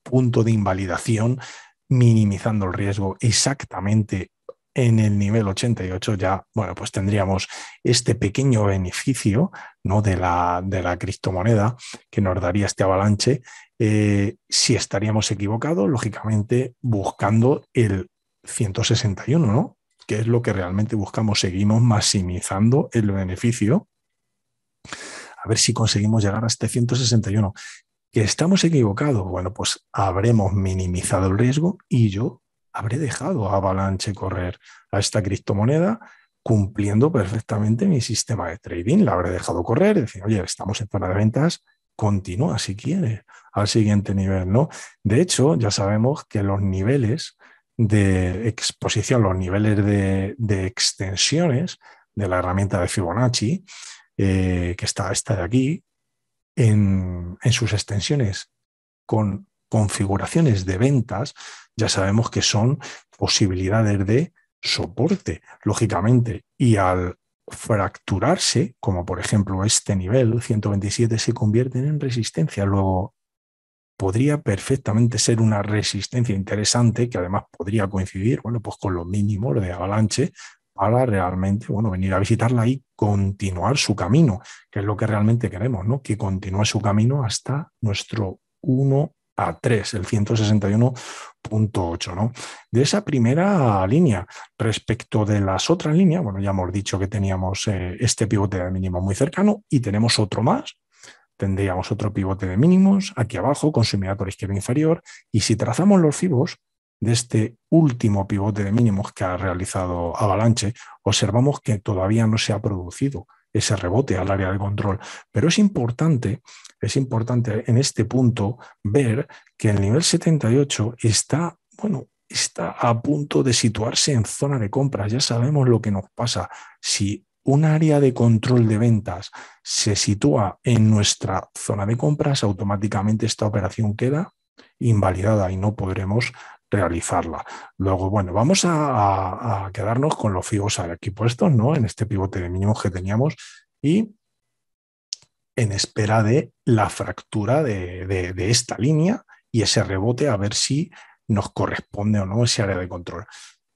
punto de invalidación minimizando el riesgo exactamente en el nivel 88 ya, bueno, pues tendríamos este pequeño beneficio ¿no? de, la, de la criptomoneda que nos daría este avalanche. Eh, si estaríamos equivocados, lógicamente buscando el 161, ¿no? Que es lo que realmente buscamos. Seguimos maximizando el beneficio a ver si conseguimos llegar a este 161. ¿Que estamos equivocados? Bueno, pues habremos minimizado el riesgo y yo habré dejado a Avalanche correr a esta criptomoneda cumpliendo perfectamente mi sistema de trading. La habré dejado correr, decir, oye, estamos en zona de ventas, continúa si quiere al siguiente nivel, ¿no? De hecho, ya sabemos que los niveles de exposición, los niveles de extensiones de la herramienta de Fibonacci, eh, que está esta de aquí, en, sus extensiones con configuraciones de ventas, ya sabemos que son posibilidades de soporte, lógicamente, y al fracturarse, como por ejemplo este nivel 127, se convierten en resistencia. Luego, podría perfectamente ser una resistencia interesante que además podría coincidir, bueno, pues con los mínimos de avalanche, para realmente, bueno, venir a visitarla y continuar su camino, que es lo que realmente queremos, ¿no? Que continúe su camino hasta nuestro 1 a 3, el 161.8, ¿no? De esa primera línea, respecto de las otras líneas, bueno, ya hemos dicho que teníamos eh, este pivote de mínimo muy cercano y tenemos otro más, tendríamos otro pivote de mínimos aquí abajo con su inmediato izquierdo inferior y si trazamos los fibos, de este último pivote de mínimos que ha realizado Avalanche, observamos que todavía no se ha producido ese rebote al área de control. Pero es importante, es importante en este punto ver que el nivel 78 está, bueno, está a punto de situarse en zona de compras. Ya sabemos lo que nos pasa. Si un área de control de ventas se sitúa en nuestra zona de compras, automáticamente esta operación queda invalidada y no podremos realizarla. Luego, bueno, vamos a, quedarnos con los fijos aquí puestos, ¿no? En este pivote de mínimos que teníamos y en espera de la fractura de, esta línea y ese rebote a ver si nos corresponde o no ese área de control.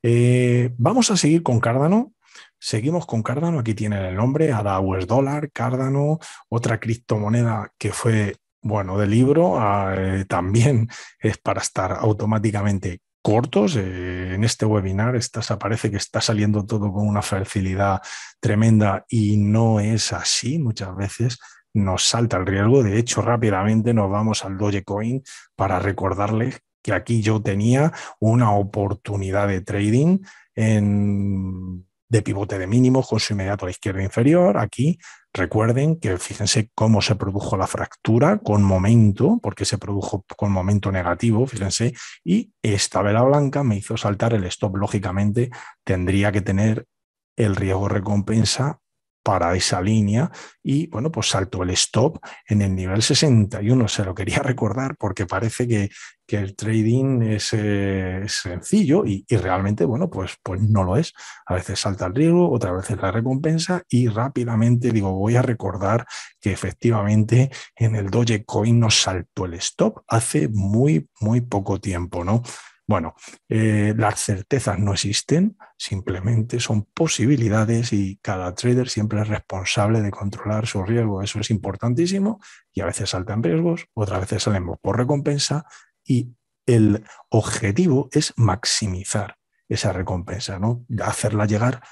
Eh, vamos a seguir con Cardano. Seguimos con Cardano, aquí tienen el nombre, ADA US Dollar, Cardano, otra criptomoneda que fue bueno, de libro ah, eh, también es para estar automáticamente cortos. Eh, en este webinar estás, aparece que está saliendo todo con una facilidad tremenda y no es así muchas veces nos salta el riesgo. De hecho, rápidamente nos vamos al Dogecoin para recordarles que aquí yo tenía una oportunidad de trading en de pivote de mínimo con su inmediato a la izquierda inferior. Aquí recuerden que fíjense cómo se produjo la fractura con momento, porque se produjo con momento negativo, fíjense, y esta vela blanca me hizo saltar el stop. Lógicamente tendría que tener el riesgo recompensa para esa línea y bueno, pues saltó el stop en el nivel 61. Se lo quería recordar porque parece que, el trading es, eh, sencillo y, realmente, bueno, pues, pues no lo es. A veces salta el riesgo, otra vez la recompensa y rápidamente digo, voy a recordar que efectivamente en el Dogecoin nos saltó el stop hace muy, muy poco tiempo, ¿no? Bueno, eh, las certezas no existen, simplemente son posibilidades y cada trader siempre es responsable de controlar su riesgo. Eso es importantísimo y a veces saltan riesgos, otras veces salen por recompensa y el objetivo es maximizar esa recompensa, ¿no? hacerla llegar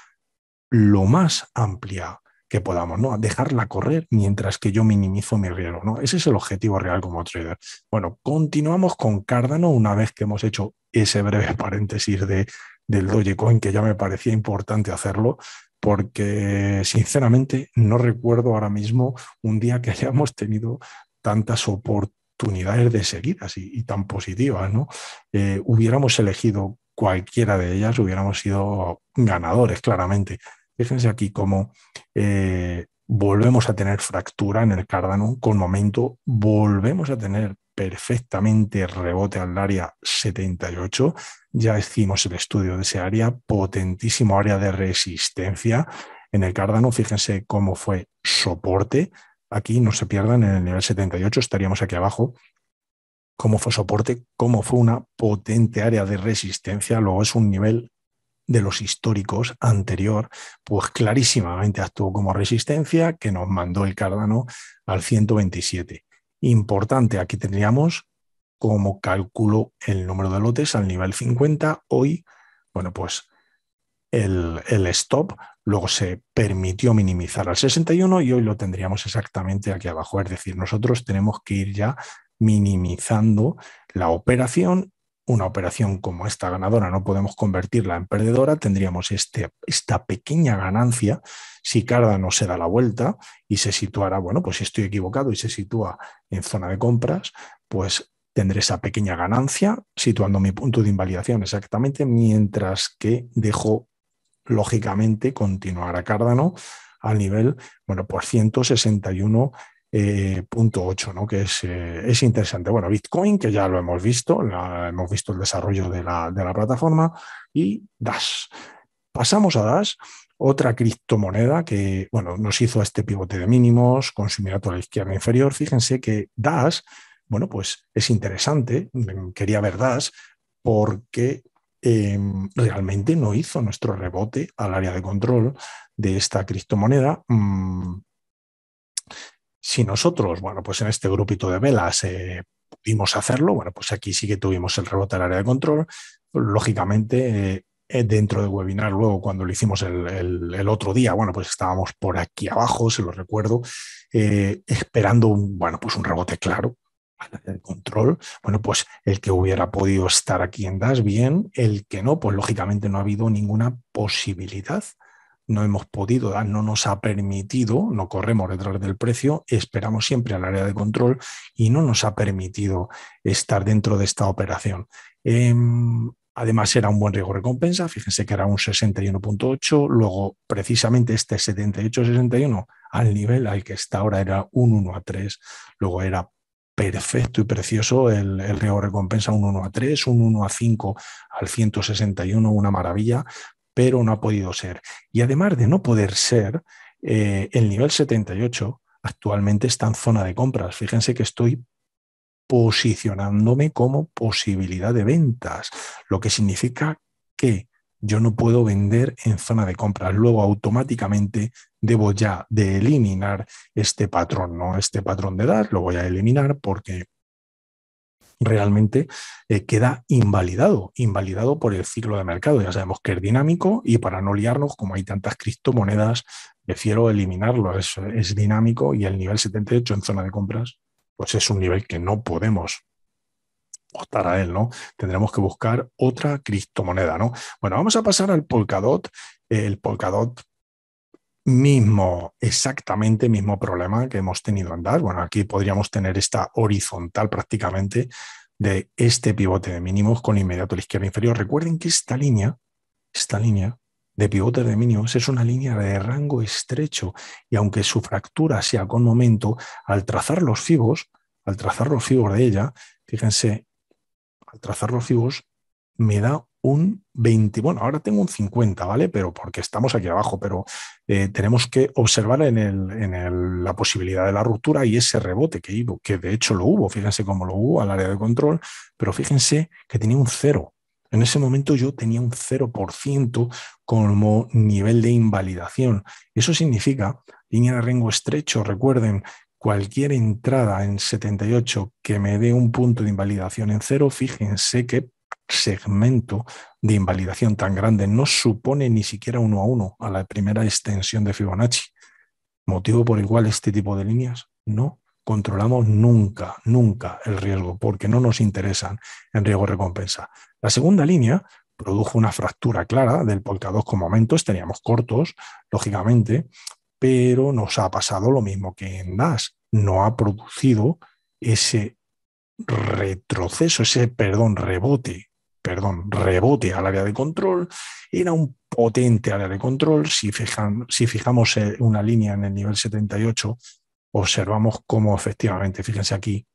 lo más amplia que podamos, ¿no? Dejarla correr mientras que yo minimizo mi riesgo, ¿no? Ese es el objetivo real como trader. Bueno, continuamos con Cardano una vez que hemos hecho ese breve paréntesis de, del Dogecoin, que ya me parecía importante hacerlo, porque sinceramente no recuerdo ahora mismo un día que hayamos tenido tantas oportunidades de seguidas y, tan positivas, ¿no? Eh, hubiéramos elegido cualquiera de ellas, hubiéramos sido ganadores, claramente. Fíjense aquí cómo eh, volvemos a tener fractura en el cárdano. con momento, volvemos a tener perfectamente rebote al área 78. Ya hicimos el estudio de ese área, potentísimo área de resistencia. En el cárdano. fíjense cómo fue soporte. Aquí no se pierdan en el nivel 78, estaríamos aquí abajo. Cómo fue soporte, cómo fue una potente área de resistencia. Luego es un nivel de los históricos anterior, pues clarísimamente actuó como resistencia que nos mandó el Cardano al 127. Importante, aquí tendríamos como cálculo el número de lotes al nivel 50. Hoy, bueno, pues el, el, stop, luego se permitió minimizar al 61 y hoy lo tendríamos exactamente aquí abajo. Es decir, nosotros tenemos que ir ya minimizando la operación una operación como esta ganadora no podemos convertirla en perdedora, tendríamos este, esta pequeña ganancia si Cardano se da la vuelta y se situará, bueno, pues si estoy equivocado y se sitúa en zona de compras, pues tendré esa pequeña ganancia situando mi punto de invalidación exactamente, mientras que dejo, lógicamente, continuar a Cardano al nivel, bueno, por pues 161 eh, punto 8, ¿no? que eh, es, interesante. Bueno, Bitcoin, que ya lo hemos visto, hemos visto el desarrollo de la, plataforma, y Dash. Pasamos a Dash, otra criptomoneda que bueno, nos hizo este pivote de mínimos, consumirá toda la izquierda inferior. Fíjense que Dash, bueno, pues es interesante, mm, quería ver Dash, porque em, realmente no hizo nuestro rebote al área de control de esta criptomoneda. Mm, si nosotros, bueno, pues en este grupito de velas eh, pudimos hacerlo, bueno, pues aquí sí que tuvimos el rebote al área de control. Lógicamente, eh, eh, dentro del webinar, luego cuando lo hicimos el, otro día, bueno, pues estábamos por aquí abajo, se lo recuerdo, esperando un, bueno, pues un rebote claro de control, bueno, pues el que hubiera podido estar aquí en DAS, bien, el que no, pues lógicamente no ha habido ninguna posibilidad no hemos podido no nos ha permitido, no corremos detrás del precio, esperamos siempre al área de control y no nos ha permitido estar dentro de esta operación. Em, además, era un buen riesgo recompensa, fíjense que era un 61.8, luego precisamente este 78.61 al nivel al que está ahora era un 1 a 3, luego era perfecto y precioso el, el riesgo recompensa un 1 a 3, un 1 a 5 al 161, una maravilla, pero no ha podido ser. Y además de no poder ser, eh, el nivel 78 actualmente está en zona de compras. Fíjense que estoy posicionándome como posibilidad de ventas, lo que significa que yo no puedo vender en zona de compras. Luego automáticamente debo ya de eliminar este patrón, ¿no? Este patrón de edad lo voy a eliminar porque realmente eh, queda invalidado, invalidado por el ciclo de mercado. Ya sabemos que es dinámico y para no liarnos, como hay tantas criptomonedas, prefiero eliminarlo. Es, es dinámico y el nivel 78 en zona de compras, pues es un nivel que no podemos optar a él, ¿no? Tendremos que buscar otra criptomoneda, ¿no? Bueno, vamos a pasar al Polkadot. El Polkadot Mismo, exactamente mismo problema que hemos tenido andar Bueno, aquí podríamos tener esta horizontal prácticamente de este pivote de mínimos con inmediato la izquierda inferior. Recuerden que esta línea, esta línea de pivote de mínimos es una línea de rango estrecho y aunque su fractura sea con momento, al trazar los fibos, al trazar los fibos de ella, fíjense, al trazar los fibos me da un 20, bueno, ahora tengo un 50, ¿vale? Pero porque estamos aquí abajo, pero eh, tenemos que observar en, la posibilidad de la ruptura y ese rebote que iba, que de hecho lo hubo, fíjense cómo lo hubo al área de control, pero fíjense que tenía un cero. En ese momento yo tenía un 0% como nivel de invalidación. Eso significa línea de rango estrecho, recuerden, cualquier entrada en 78 que me dé un punto de invalidación en cero, fíjense que segmento de invalidación tan grande. No supone ni siquiera uno a uno a la primera extensión de Fibonacci, motivo por el cual este tipo de líneas no controlamos nunca, nunca el riesgo, porque no nos interesan en riesgo-recompensa. La segunda línea produjo una fractura clara del Polkadot con momentos, teníamos cortos, lógicamente, pero nos ha pasado lo mismo que en DAS, no ha producido ese retroceso, ese, perdón, rebote perdón, rebote al área de control, era un potente área de control. Si, si fijamos eh, una línea en el nivel 78, observamos cómo efectivamente, fíjense aquí,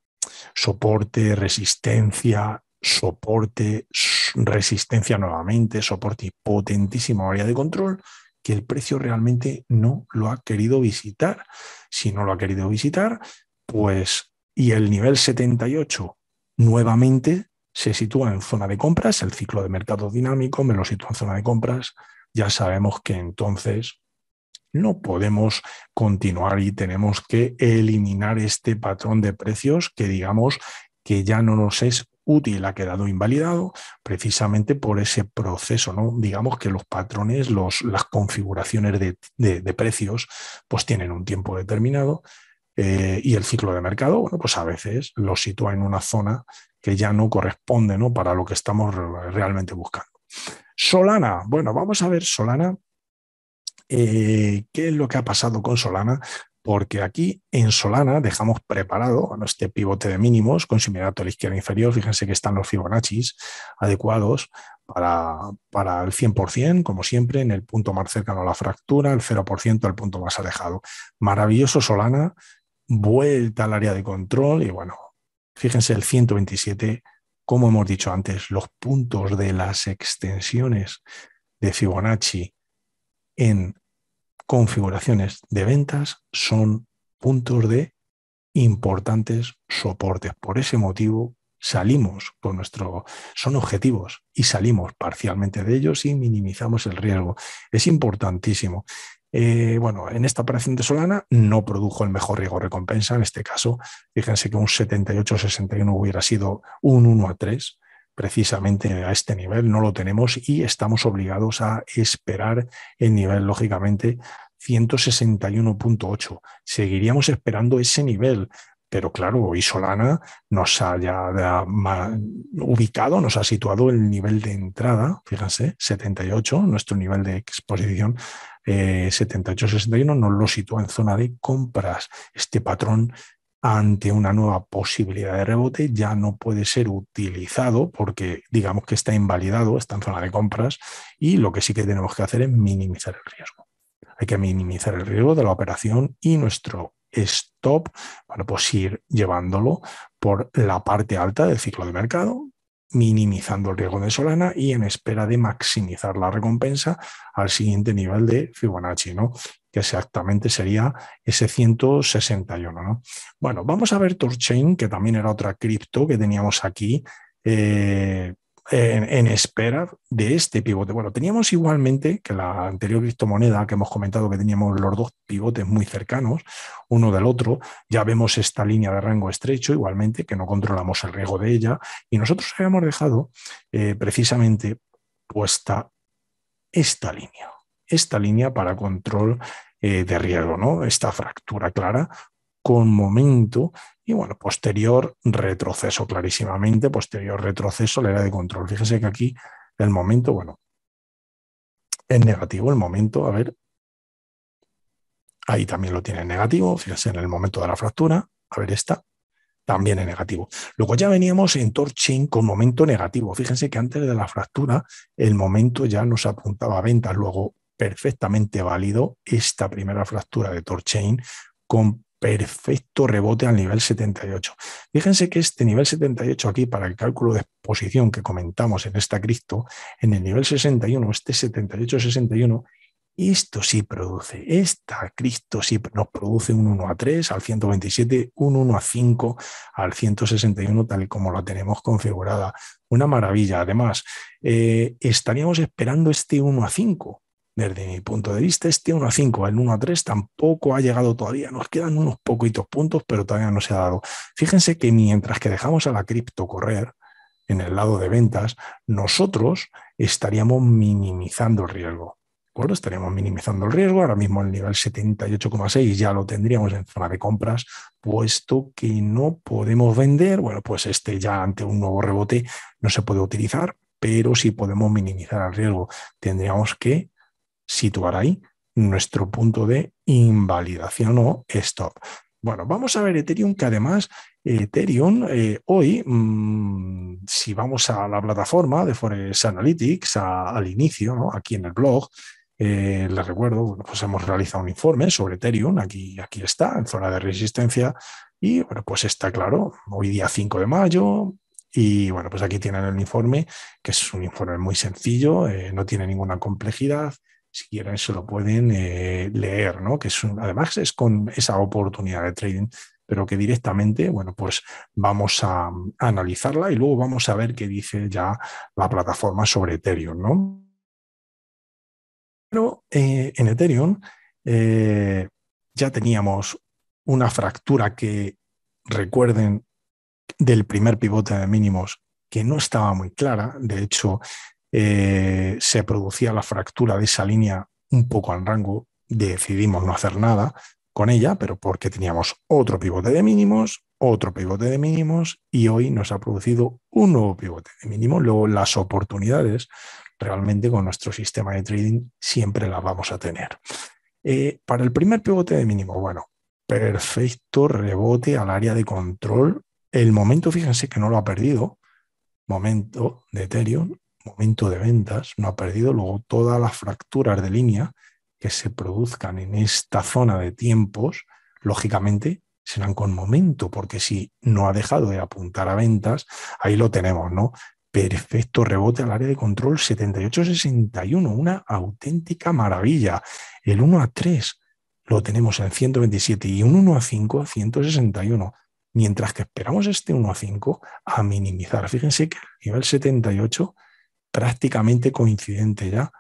soporte, resistencia, soporte, resistencia nuevamente, soporte y potentísimo área de control, que el precio realmente no lo ha querido visitar. Si no lo ha querido visitar, pues, y el nivel 78 nuevamente se sitúa en zona de compras, el ciclo de mercado dinámico me lo sitúa en zona de compras, ya sabemos que entonces no podemos continuar y tenemos que eliminar este patrón de precios que digamos que ya no nos es útil, ha quedado invalidado precisamente por ese proceso, ¿no? Digamos que los patrones, los, las configuraciones de, de, precios, pues tienen un tiempo determinado eh, y el ciclo de mercado, bueno, pues a veces lo sitúa en una zona que ya no corresponde ¿no? para lo que estamos realmente buscando. Solana, bueno, vamos a ver Solana, eh, qué es lo que ha pasado con Solana, porque aquí en Solana dejamos preparado este pivote de mínimos con similar a la izquierda inferior, fíjense que están los Fibonacci adecuados para, el 100%, como siempre, en el punto más cercano a la fractura, el 0% al punto más alejado. Maravilloso Solana, vuelta al área de control y bueno, Fíjense el 127, como hemos dicho antes, los puntos de las extensiones de Fibonacci en configuraciones de ventas son puntos de importantes soportes. Por ese motivo, salimos con nuestro, son objetivos y salimos parcialmente de ellos y minimizamos el riesgo. Es importantísimo. Eh, bueno, en esta operación de Solana no produjo el mejor riesgo recompensa. En este caso, fíjense que un 78-61 hubiera sido un 1 a 3, precisamente a este nivel. No lo tenemos y estamos obligados a esperar el nivel, lógicamente, 161.8. Seguiríamos esperando ese nivel. Pero claro, hoy Solana nos ha ya ubicado, nos ha situado el nivel de entrada, fíjense, 78, nuestro nivel de exposición 78.61 eh, nos lo sitúa en zona de compras. Este patrón ante una nueva posibilidad de rebote ya no puede ser utilizado porque digamos que está invalidado, está en zona de compras y lo que sí que tenemos que hacer es minimizar el riesgo. Hay que minimizar el riesgo de la operación y nuestro stop, bueno, pues ir llevándolo por la parte alta del ciclo de mercado, minimizando el riesgo de Solana y en espera de maximizar la recompensa al siguiente nivel de Fibonacci, ¿no? que exactamente sería ese 161. ¿no? Bueno, vamos a ver Torchain, que también era otra cripto que teníamos aquí, eh, en, espera de este pivote. Bueno, teníamos igualmente que la anterior criptomoneda que hemos comentado que teníamos los dos pivotes muy cercanos, uno del otro, ya vemos esta línea de rango estrecho igualmente, que no controlamos el riesgo de ella, y nosotros habíamos dejado eh, precisamente puesta esta línea, esta línea para control eh, de riesgo, ¿no? Esta fractura clara con momento y bueno, posterior retroceso clarísimamente, posterior retroceso la era de control. Fíjense que aquí el momento, bueno, es negativo el momento, a ver, ahí también lo tiene en negativo, fíjense en el momento de la fractura, a ver esta, también es negativo. Luego ya veníamos en Torchain con momento negativo, fíjense que antes de la fractura el momento ya nos apuntaba a ventas, luego perfectamente válido esta primera fractura de Torchain con perfecto rebote al nivel 78. Fíjense que este nivel 78 aquí, para el cálculo de exposición que comentamos en esta cristo en el nivel 61, este 78-61, esto sí produce, esta Cristo sí nos produce un 1 a 3, al 127, un 1 a 5, al 161, tal como la tenemos configurada. Una maravilla. Además, eh, estaríamos esperando este 1 a 5 desde mi punto de vista, este 1 a 5, el 1 a 3 tampoco ha llegado todavía. Nos quedan unos poquitos puntos, pero todavía no se ha dado. Fíjense que mientras que dejamos a la cripto correr en el lado de ventas, nosotros estaríamos minimizando el riesgo. ¿De acuerdo? Estaríamos minimizando el riesgo. Ahora mismo el nivel 78,6 ya lo tendríamos en zona de compras, puesto que no podemos vender. Bueno, pues este ya ante un nuevo rebote no se puede utilizar, pero si podemos minimizar el riesgo, tendríamos que situar ahí nuestro punto de invalidación o stop. Bueno, vamos a ver Ethereum, que además Ethereum eh, hoy, mm, si vamos a la plataforma de Forest Analytics, al inicio, aquí en el blog, eh, les recuerdo, pues hemos realizado un informe sobre Ethereum, aquí, aquí está, en zona de resistencia, y bueno, pues está claro, hoy día 5 de mayo, y bueno, pues aquí tienen el informe, que es un informe muy sencillo, eh, no tiene ninguna complejidad, si quieren se lo pueden eh, leer, ¿no? Que además es con esa oportunidad de trading, pero que directamente, bueno, pues vamos a, analizarla y luego vamos a ver qué dice ya la plataforma sobre Ethereum, ¿no? Pero eh, en Ethereum eh, ya teníamos una fractura que, recuerden, del primer pivote de mínimos que no estaba muy clara. De hecho, eh, se producía la fractura de esa línea un poco al rango, decidimos no hacer nada con ella, pero porque teníamos otro pivote de mínimos, otro pivote de mínimos y hoy nos ha producido un nuevo pivote de mínimo, Luego las oportunidades realmente con nuestro sistema de trading siempre las vamos a tener. Eh, para el primer pivote de mínimo, bueno, perfecto rebote al área de control. El momento, fíjense que no lo ha perdido, momento de Ethereum, momento de ventas, no ha perdido, luego todas las fracturas de línea que se produzcan en esta zona de tiempos, lógicamente serán con momento, porque si no ha dejado de apuntar a ventas, ahí lo tenemos, ¿no? Perfecto rebote al área de control 78-61, una auténtica maravilla. El 1 a 3 lo tenemos en 127 y un 1 a 5 a 161 mientras que esperamos este 1 a 5 a minimizar. Fíjense que el nivel 78 prácticamente coincidente ya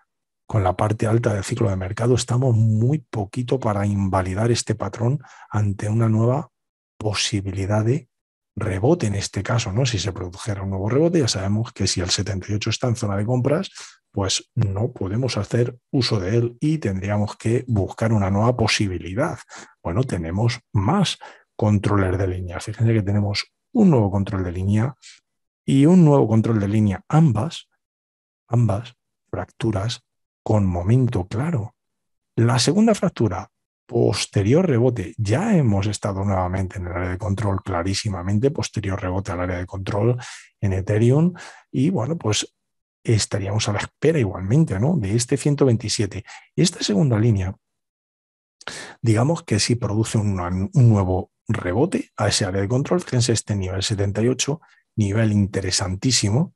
con la parte alta del ciclo de mercado, estamos muy poquito para invalidar este patrón ante una nueva posibilidad de rebote en este caso, ¿no? Si se produjera un nuevo rebote, ya sabemos que si el 78 está en zona de compras, pues no podemos hacer uso de él y tendríamos que buscar una nueva posibilidad. Bueno, tenemos más controles de línea. Fíjense que tenemos un nuevo control de línea y un nuevo control de línea, ambas ambas fracturas con momento claro. La segunda fractura, posterior rebote, ya hemos estado nuevamente en el área de control clarísimamente, posterior rebote al área de control en Ethereum y bueno, pues estaríamos a la espera igualmente ¿no? de este 127. esta segunda línea, digamos que si produce un, un nuevo rebote a ese área de control, fíjense este nivel 78, nivel interesantísimo,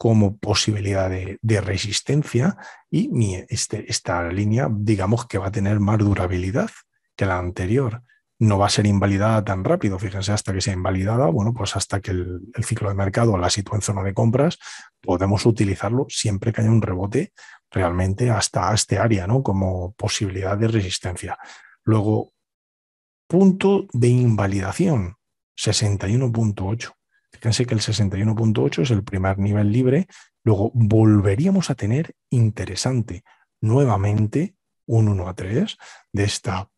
como posibilidad de, resistencia y mi, este, esta línea, digamos que va a tener más durabilidad que la anterior. No va a ser invalidada tan rápido, fíjense, hasta que sea invalidada, bueno, pues hasta que el, el ciclo de mercado la sitúe en zona de compras, podemos utilizarlo siempre que haya un rebote realmente hasta este área, ¿no? Como posibilidad de resistencia. Luego, punto de invalidación, 61.8. Fíjense que el 61.8 es el primer nivel libre. Luego volveríamos a tener interesante nuevamente un 1 a 3 de esta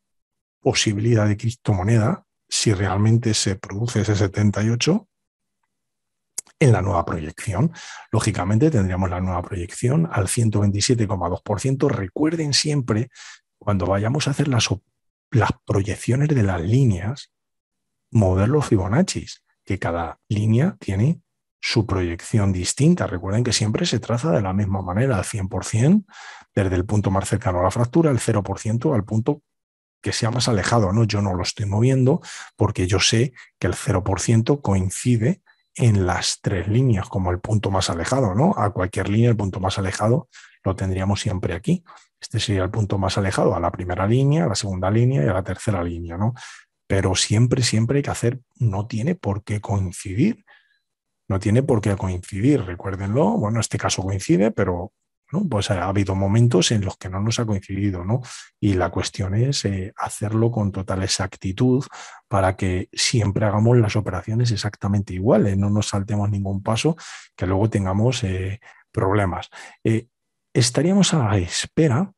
posibilidad de criptomoneda si realmente se produce ese 78 en la nueva proyección. Lógicamente tendríamos la nueva proyección al 127,2%. Recuerden siempre, cuando vayamos a hacer las, proyecciones de las líneas, modelos Fibonacci que cada línea tiene su proyección distinta. Recuerden que siempre se traza de la misma manera, al 100%, desde el punto más cercano a la fractura, el 0% al punto que sea más alejado. ¿no? Yo no lo estoy moviendo porque yo sé que el 0% coincide en las tres líneas como el punto más alejado. ¿no? A cualquier línea el punto más alejado lo tendríamos siempre aquí. Este sería el punto más alejado a la primera línea, a la segunda línea y a la tercera línea. ¿no? pero siempre, siempre hay que hacer, no tiene por qué coincidir, no tiene por qué coincidir, recuérdenlo, bueno, este caso coincide, pero pues ha habido momentos en los que no nos ha coincidido, ¿no? Y la cuestión es eh, hacerlo con total exactitud para que siempre hagamos las operaciones exactamente iguales, ¿eh? no nos saltemos ningún paso, que luego tengamos eh, problemas. estaríamos a la espera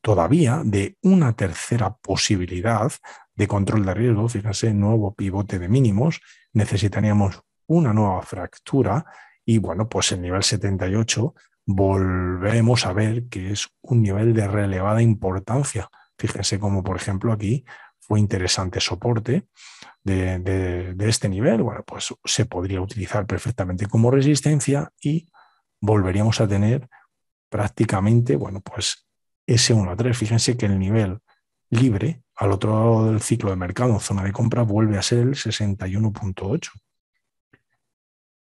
todavía de una tercera posibilidad de control de riesgo, fíjense, nuevo pivote de mínimos, necesitaríamos una nueva fractura y bueno, pues el nivel 78 volvemos a ver que es un nivel de relevada importancia. Fíjense como, por ejemplo, aquí fue interesante soporte de, este nivel. Bueno, pues se podría utilizar perfectamente como resistencia y volveríamos a tener prácticamente, bueno, pues ese 1 a 3. Fíjense que el nivel libre, al otro lado del ciclo de mercado, zona de compra, vuelve a ser el 61.8.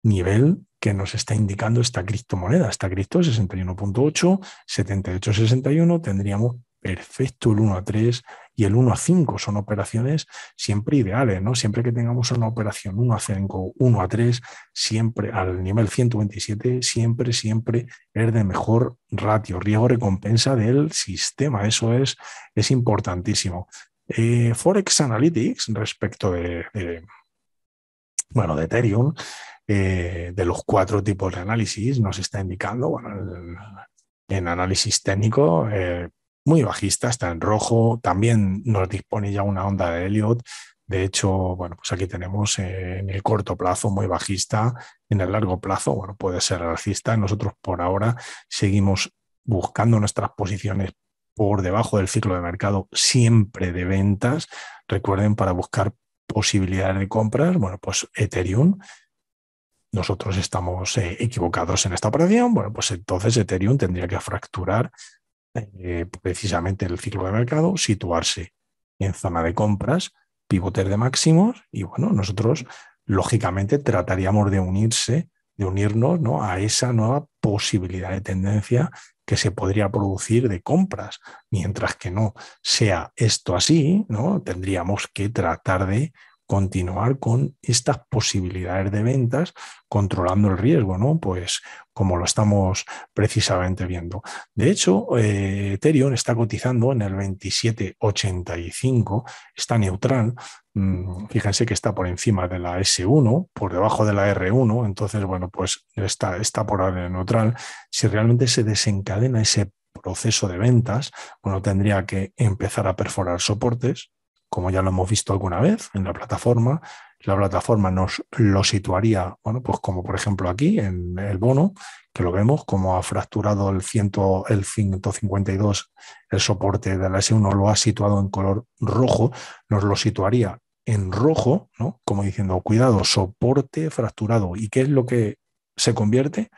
Nivel que nos está indicando esta criptomoneda. Esta cripto 61.8, 78.61, tendríamos perfecto el 1 a 3 y el 1 a 5 son operaciones siempre ideales, ¿no? Siempre que tengamos una operación 1 a 5, 1 a 3, siempre al nivel 127, siempre, siempre es de mejor ratio, riesgo-recompensa del sistema. Eso es, es importantísimo. Eh, Forex Analytics, respecto de, bueno, de Ethereum, eh, de los cuatro tipos de análisis, nos está indicando, bueno, en análisis técnico, eh, muy bajista, está en rojo, también nos dispone ya una onda de Elliot. De hecho, bueno, pues aquí tenemos eh, en el corto plazo muy bajista, en el largo plazo, bueno, puede ser alcista. Nosotros por ahora seguimos buscando nuestras posiciones por debajo del ciclo de mercado, siempre de ventas. Recuerden, para buscar posibilidades de compras, bueno, pues Ethereum, nosotros estamos eh, equivocados en esta operación, bueno, pues entonces Ethereum tendría que fracturar eh, precisamente el ciclo de mercado, situarse en zona de compras, pivoter de máximos y bueno, nosotros lógicamente trataríamos de unirse, de unirnos ¿no? a esa nueva posibilidad de tendencia que se podría producir de compras. Mientras que no sea esto así, ¿no? tendríamos que tratar de continuar con estas posibilidades de ventas controlando el riesgo, ¿no? Pues como lo estamos precisamente viendo. De hecho, eh, Ethereum está cotizando en el 27.85, está neutral. Mm, fíjense que está por encima de la S1, por debajo de la R1, entonces, bueno, pues está, está por ahí neutral. Si realmente se desencadena ese proceso de ventas, bueno, tendría que empezar a perforar soportes, como ya lo hemos visto alguna vez en la plataforma. La plataforma nos lo situaría, bueno, pues como por ejemplo aquí en el bono, que lo vemos como ha fracturado el, el 152, el soporte de la S1 lo ha situado en color rojo, nos lo situaría en rojo, ¿no? Como diciendo, cuidado, soporte fracturado. ¿Y qué es lo que se convierte?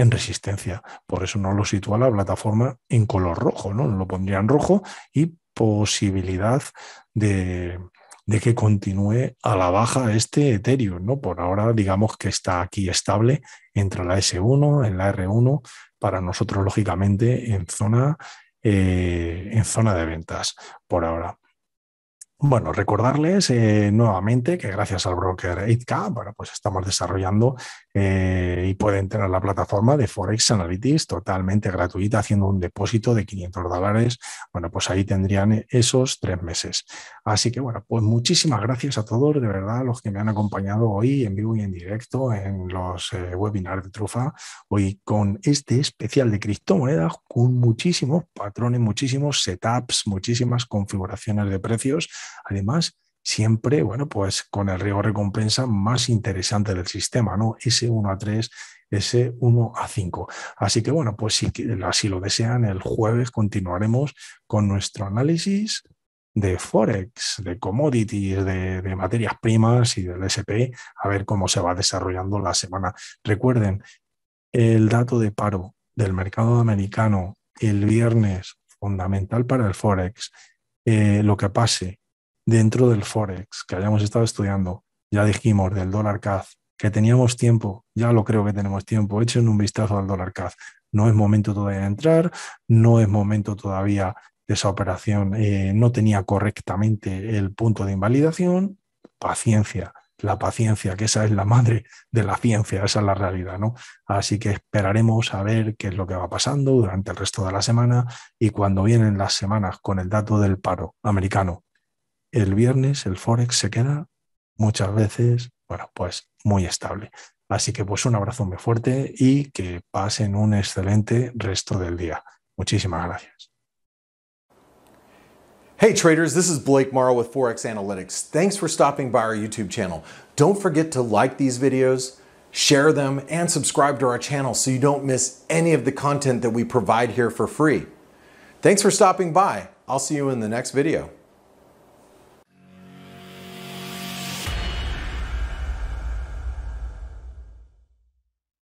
en resistencia. Por eso no lo sitúa la plataforma en color rojo, ¿no? Lo pondría en rojo y posibilidad de, que continúe a la baja este Ethereum, ¿no? Por ahora digamos que está aquí estable entre la S1, en la R1, para nosotros lógicamente en zona, eh, en zona de ventas por ahora. Bueno, recordarles eh, nuevamente que gracias al broker 8K, bueno, pues estamos desarrollando eh, y pueden tener la plataforma de Forex Analytics totalmente gratuita haciendo un depósito de 500 dólares. Bueno, pues ahí tendrían esos tres meses. Así que bueno, pues muchísimas gracias a todos, de verdad, los que me han acompañado hoy en vivo y en directo en los eh, webinars de Trufa, hoy con este especial de criptomonedas, con muchísimos patrones, muchísimos setups, muchísimas configuraciones de precios Además, siempre, bueno, pues con el riesgo recompensa más interesante del sistema, ¿no? Ese 1 a 3, ese 1 a 5. Así que, bueno, pues si así lo desean, el jueves continuaremos con nuestro análisis de Forex, de commodities, de, materias primas y del SP, a ver cómo se va desarrollando la semana. Recuerden, el dato de paro del mercado americano el viernes, fundamental para el Forex, eh, lo que pase dentro del Forex que hayamos estado estudiando, ya dijimos del dólar CAD, que teníamos tiempo, ya lo creo que tenemos tiempo, echen un vistazo al dólar CAD. No es momento todavía de entrar, no es momento todavía de esa operación, eh, no tenía correctamente el punto de invalidación, paciencia, la paciencia, que esa es la madre de la ciencia, esa es la realidad, ¿no? Así que esperaremos a ver qué es lo que va pasando durante el resto de la semana y cuando vienen las semanas con el dato del paro americano el viernes el Forex se queda muchas veces, bueno, pues muy estable. Así que pues un abrazo muy fuerte y que pasen un excelente resto del día. Muchísimas gracias. Hey traders, this is Blake Morrow with Forex Analytics. Thanks for stopping by our YouTube channel. Don't forget to like these videos, share them, and subscribe to our channel so you don't miss any of the content that we provide here for free. Thanks for stopping by. I'll see you in the next video.